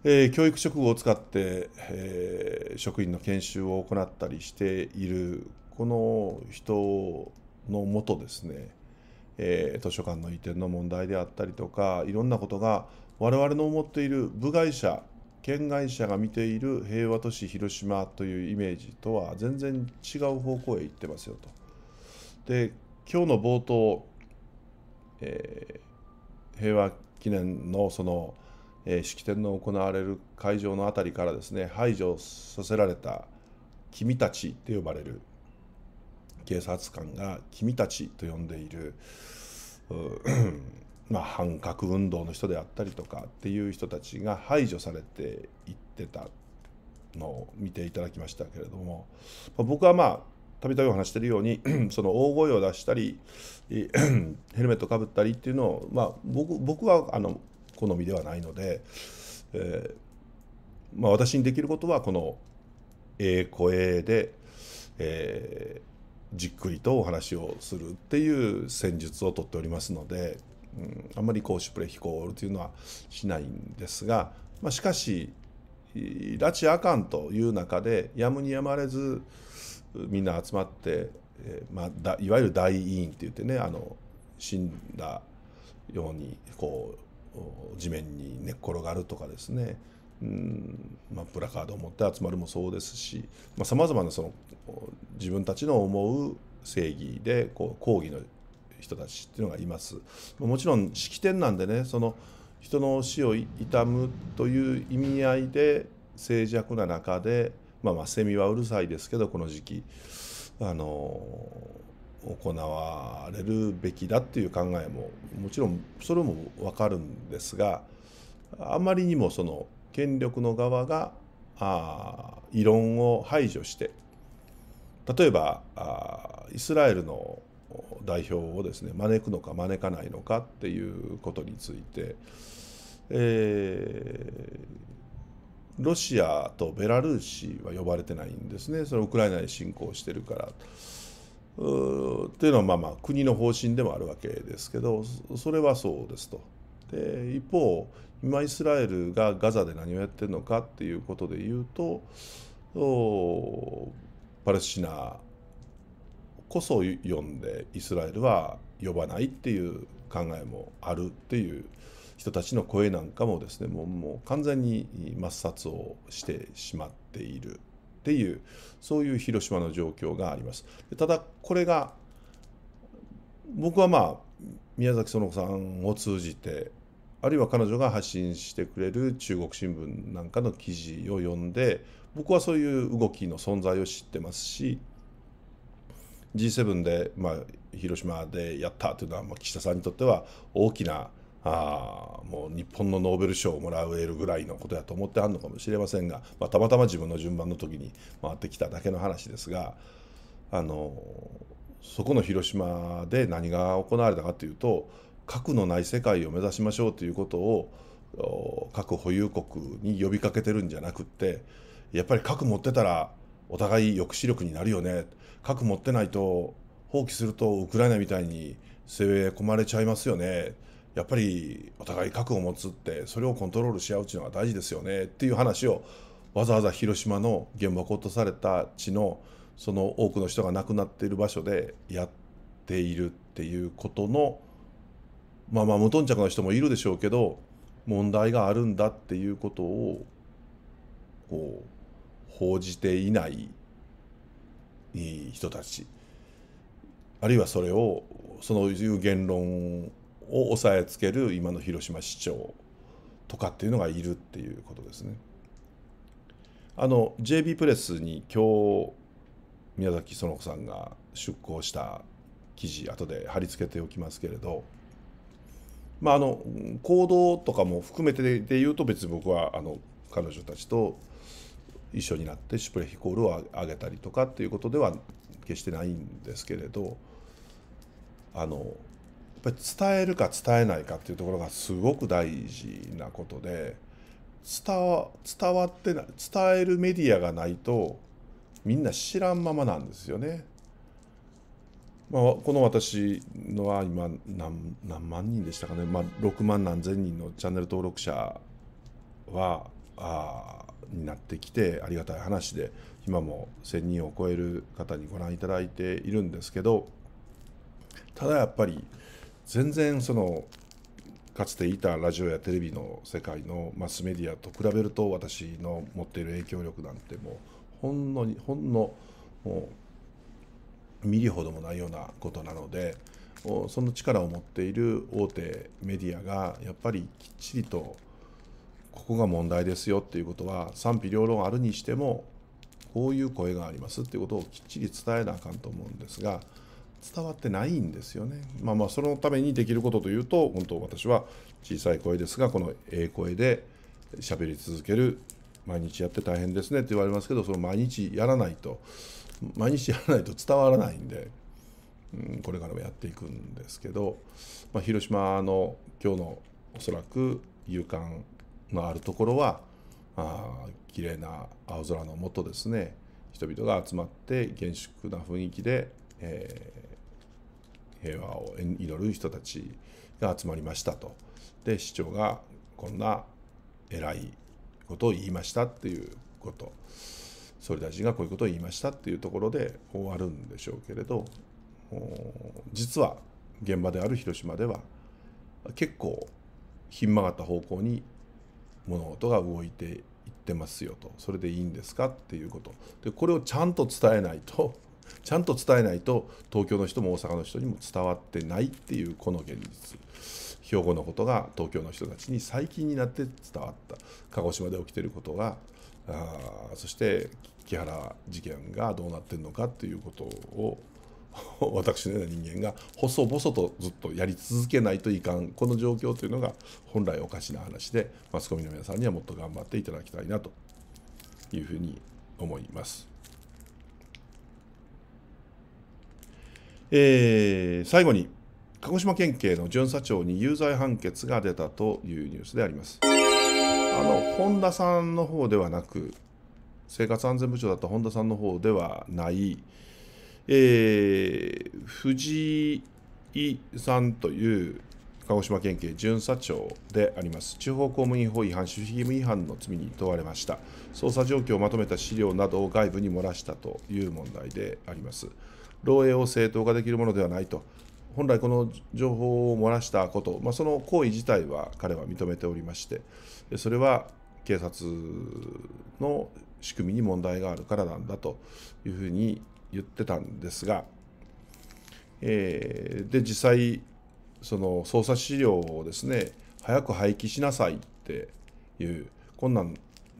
Speaker 1: えー、教育職を使って、えー、職員の研修を行ったりしているこの人のもとですね、えー、図書館の移転の問題であったりとかいろんなことが我々の思っている部外者県外者が見ている平和都市広島というイメージとは全然違う方向へ行ってますよと。で今日の冒頭、えー、平和記念のその、えー、式典の行われる会場の辺りからですね排除させられた君たちって呼ばれる警察官が君たちと呼んでいる、まあ、反核運動の人であったりとかっていう人たちが排除されていってたのを見ていただきましたけれども、まあ、僕はまあたびたびお話しているように (clears throat) その大声を出したり (clears throat) ヘルメットかぶったりっていうのを、まあ、僕僕はあの好みではないので、えー、まあ、私にできることはこのええ声で、えーじっくりとお話をするっていう戦術をとっておりますので、うん、あんまりこうプレヒコールというのはしないんですが、まあ、しかし拉致あかんという中でやむにやまれずみんな集まって、えー、まあ、いわゆる大委員って言ってねあの死んだようにこう地面に寝っ転がるとかですねうんまあ、プラカードを持って集まるもそうですしさまざ、まなその自分たちの思う正義でこう抗議の人たちっていうのがいますもちろん式典なんでねその人の死を悼むという意味合いで静寂な中で、まあ、まあセミはうるさいですけどこの時期あの行われるべきだっていう考えももちろんそれも分かるんですがあまりにもその権力の側があ異論を排除して例えばあイスラエルの代表をですね招くのか招かないのかっていうことについて、えー、ロシアとベラルーシは呼ばれてないんですねそのウクライナに侵攻してるから。うっていうのはまあまあ国の方針でもあるわけですけどそれはそうですと。で一方今イスラエルがガザで何をやってるのかっていうことで言うとパレスチナこそ呼んでイスラエルは呼ばないっていう考えもあるっていう人たちの声なんかもですねもうもう完全に抹殺をしてしまっているっていうそういう広島の状況があります。ただこれが僕はまあ宮崎園子さんを通じてあるいは彼女が発信してくれる中国新聞なんかの記事を読んで僕はそういう動きの存在を知ってますし G7 で、まあ、広島でやったというのは、まあ、岸田さんにとっては大きなあもう日本のノーベル賞をもらえるぐらいのことやと思ってはるのかもしれませんが、まあ、たまたま自分の順番の時に回ってきただけの話ですがあのそこの広島で何が行われたかというと核のない世界を目指しましょうということを核保有国に呼びかけてるんじゃなくってやっぱり核持ってたらお互い抑止力になるよね核持ってないと放棄するとウクライナみたいに攻め込まれちゃいますよねやっぱりお互い核を持つってそれをコントロールし合うっていうのは大事ですよねっていう話をわざわざ広島の原爆落とされた地のその多くの人が亡くなっている場所でやっているっていうことのまあまあ無頓着な人もいるでしょうけど問題があるんだっていうことをこう報じていない人たちあるいはそれをそういう言論を押さえつける今の広島市長とかっていうのがいるっていうことですね。あの JB プレスに今日宮崎園子さんが出向した記事後で貼り付けておきますけれどまあ、あの行動とかも含めてで言うと別に僕はあの彼女たちと一緒になってシュプレヒコールを上げたりとかっていうことでは決してないんですけれどあのやっぱり伝えるか伝えないかっていうところがすごく大事なことで伝わ伝わってない伝えるメディアがないとみんな知らんままなんですよね。まあ、この私のは今何何万人でしたかね、まあ、6万何千人のチャンネル登録者はあになってきてありがたい話で今も1,000人を超える方にご覧いただいているんですけどただやっぱり全然そのかつていたラジオやテレビの世界のマスメディアと比べると私の持っている影響力なんてもうほんのにほんのもうミリほどもないようなことなのでその力を持っている大手メディアがやっぱりきっちりとここが問題ですよっていうことは賛否両論あるにしてもこういう声がありますっていうことをきっちり伝えなあかんと思うんですが伝わってないんですよね。まあまあそのためにできることというと本当私は小さい声ですがこのええ声で喋り続ける毎日やって大変ですねって言われますけどその毎日やらないと毎日やらないと伝わらないんで、うん、これからもやっていくんですけど、まあ、広島の今日のおそらく勇敢のあるところはあ綺麗な青空の下ですね人々が集まって厳粛な雰囲気で、えー、平和を祈る人たちが集まりましたと。で市長がこんな偉いことを言いましたっていうこと。総理大臣がこういうことを言いましたっていうところで終わるんでしょうけれど実は現場である広島では結構ひん曲がった方向に物事が動いていってますよとそれでいいんですかっていうことでこれをちゃんと伝えないと (laughs) ちゃんと伝えないと東京の人も大阪の人にも伝わってないっていうこの現実兵庫のことが東京の人たちに最近になって伝わった鹿児島で起きてることがあそして木原事件がどうなってるのかということを (laughs) 私のような人間が細々とずっとやり続けないといかんこの状況というのが本来おかしな話でマスコミの皆さんにはもっと頑張っていただきたいなというふうに思います。えー、最後に鹿児島県警の巡査長に有罪判決が出たというニュースであります。あの本田さんの方ではなく生活安全部長だった本田さんの方ではない、えー、藤井さんという鹿児島県警巡査長であります地方公務員法違反、守秘義務違反の罪に問われました捜査状況をまとめた資料などを外部に漏らしたという問題であります漏洩を正当化できるものではないと本来この情報を漏らしたこと、まあ、その行為自体は彼は認めておりましてそれは警察の仕組みに問題があるからなんだというふうに言ってたんですが、えー、で実際その捜査資料をですね早く廃棄しなさいっていうこんなん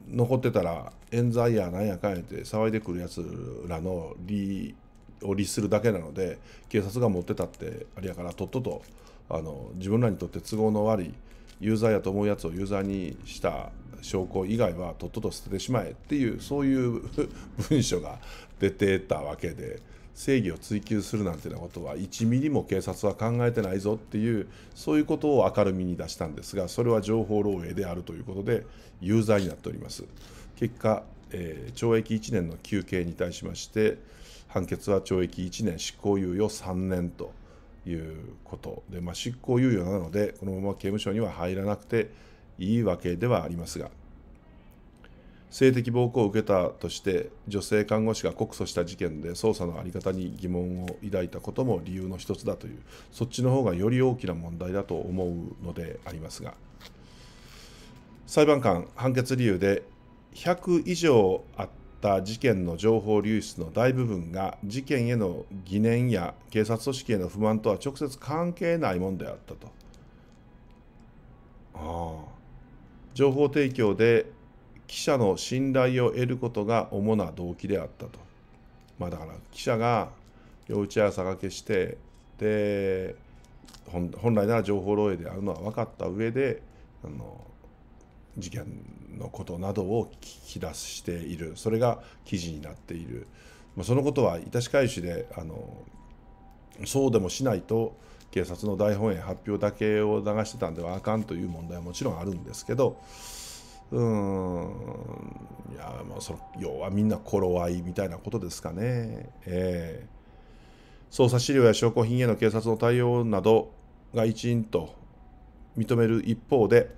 Speaker 1: 残ってたら冤罪やなんやかんやって騒いでくるやつらの利を律するだけなので警察が持ってたってあれやからとっととあの自分らにとって都合の悪いユーザーやと思うやつをユーザーにした証拠以外はとっとと捨ててしまえっていうそういう文書が出てたわけで正義を追求するなんてなことは1ミリも警察は考えてないぞっていうそういうことを明るみに出したんですがそれは情報漏洩であるということで有罪になっております結果、えー、懲役1年の求刑に対しまして判決は懲役1年執行猶予3年と。いうことで、まあ、執行猶予なのでこのまま刑務所には入らなくていいわけではありますが性的暴行を受けたとして女性看護師が告訴した事件で捜査の在り方に疑問を抱いたことも理由の一つだというそっちの方がより大きな問題だと思うのでありますが裁判官判決理由で100以上あったった事件の情報流出の大部分が事件への疑念や警察組織への不満とは直接関係ないものであったと。ああ情報提供で記者の信頼を得ることが主な動機であったと。まあ、だから記者が幼稚園合がけしてで本来なら情報漏洩であるのは分かった上であの事件のことなどを聞き出しているそれが記事になっている、まあ、そのことは致し返しであのそうでもしないと警察の大本営発表だけを流してたんではあかんという問題はもちろんあるんですけどうんいやまあその要はみんな頃合いみたいなことですかね。えー捜査資料や証拠品への警察の対応などが一因と認める一方で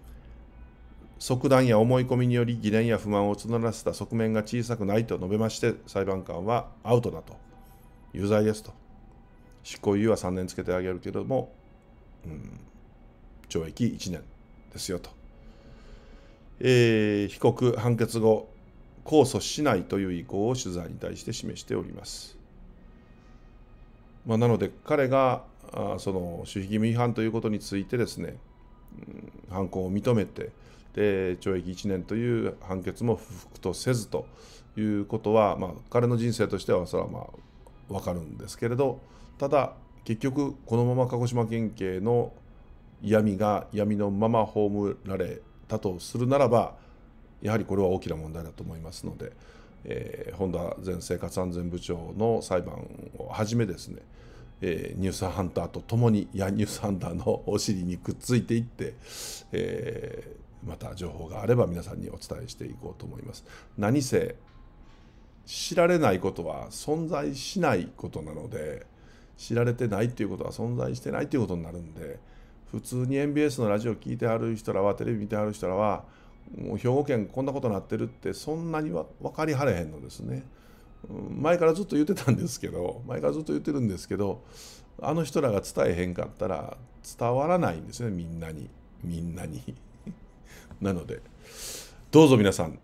Speaker 1: 即断や思い込みにより疑念や不満を募らせた側面が小さくないと述べまして裁判官はアウトだと有罪ですと執行猶予は3年つけてあげるけども、うん、懲役1年ですよと、えー、被告判決後控訴しないという意向を取材に対して示しております、まあ、なので彼があその守秘義務違反ということについてですね、うん、犯行を認めてで懲役1年という判決も不服とせずということは、まあ、彼の人生としてはそれはまあ分かるんですけれどただ結局このまま鹿児島県警の闇が闇のまま葬られたとするならばやはりこれは大きな問題だと思いますので、えー、本田前生活安全部長の裁判をはじめですね、えー、ニュースハンターとともにいやニュースハンターのお尻にくっついていって、えーまた情報があれば皆さんにお伝えしていこうと思います。何せ知られないことは存在しないことなので知られてないっていうことは存在してないっていうことになるんで普通に MBS のラジオ聴いてある人らはテレビ見てある人らはもう兵庫県こんなことなってるってそんなには分かりはれへんのですね。前からずっと言ってたんですけど前からずっと言ってるんですけどあの人らが伝えへんかったら伝わらないんですねみんなにみんなに。なのでどうぞ皆さん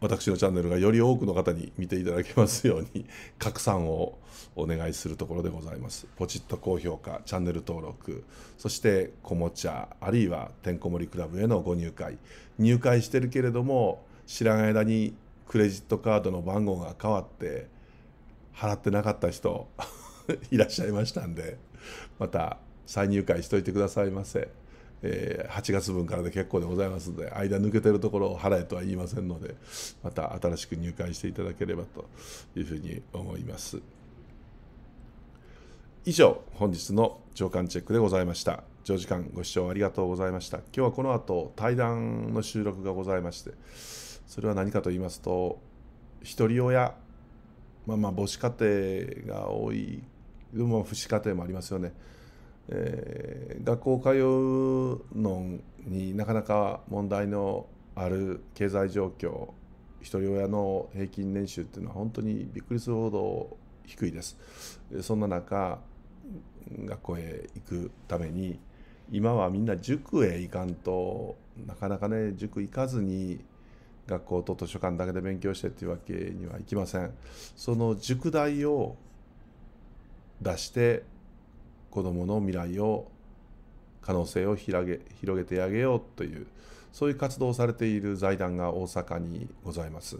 Speaker 1: 私のチャンネルがより多くの方に見ていただけますように (laughs) 拡散をお願いするところでございます。ポチッと高評価、チャンネル登録、そしてこもちゃ、あるいはてんこ盛りクラブへのご入会。入会してるけれども、知らない間にクレジットカードの番号が変わって、払ってなかった人 (laughs) いらっしゃいましたんで、また再入会しといてくださいませ。えー、8月分からで結構でございますので間抜けてるところを払えとは言いませんのでまた新しく入会していただければというふうに思います以上本日の朝刊チェックでございました長時間ご視聴ありがとうございました今日はこの後対談の収録がございましてそれは何かと言いますと一人親まあまあ母子家庭が多いでも父子家庭もありますよねえー、学校通うのになかなか問題のある経済状況一人親の平均年収っていうのは本当にびっくりするほど低いですそんな中学校へ行くために今はみんな塾へ行かんとなかなかね塾行かずに学校と図書館だけで勉強してっていうわけにはいきませんその塾代を出して子どもの未来を可能性を広げ広げてあげようというそういう活動をされている財団が大阪にございます。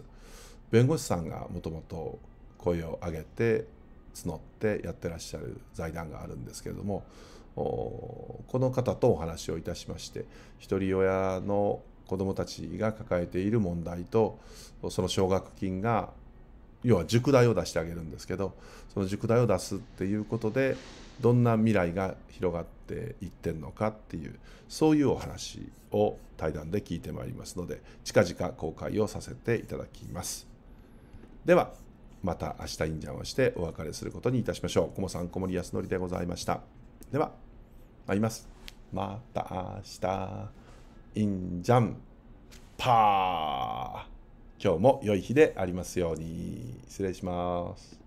Speaker 1: 弁護士さんがもともと声を上げて募ってやってらっしゃる財団があるんですけれどもこの方とお話をいたしましてひとり親の子どもたちが抱えている問題とその奨学金が要は塾代を出してあげるんですけどその塾代を出すっていうことでどんな未来が広がっていってんのかっていうそういうお話を対談で聞いてまいりますので近々公開をさせていただきますではまた明日インジャンをしてお別れすることにいたしましょうこもさん小森康則でございましたでは会いますまた明日インジャンパー今日も良い日でありますように失礼します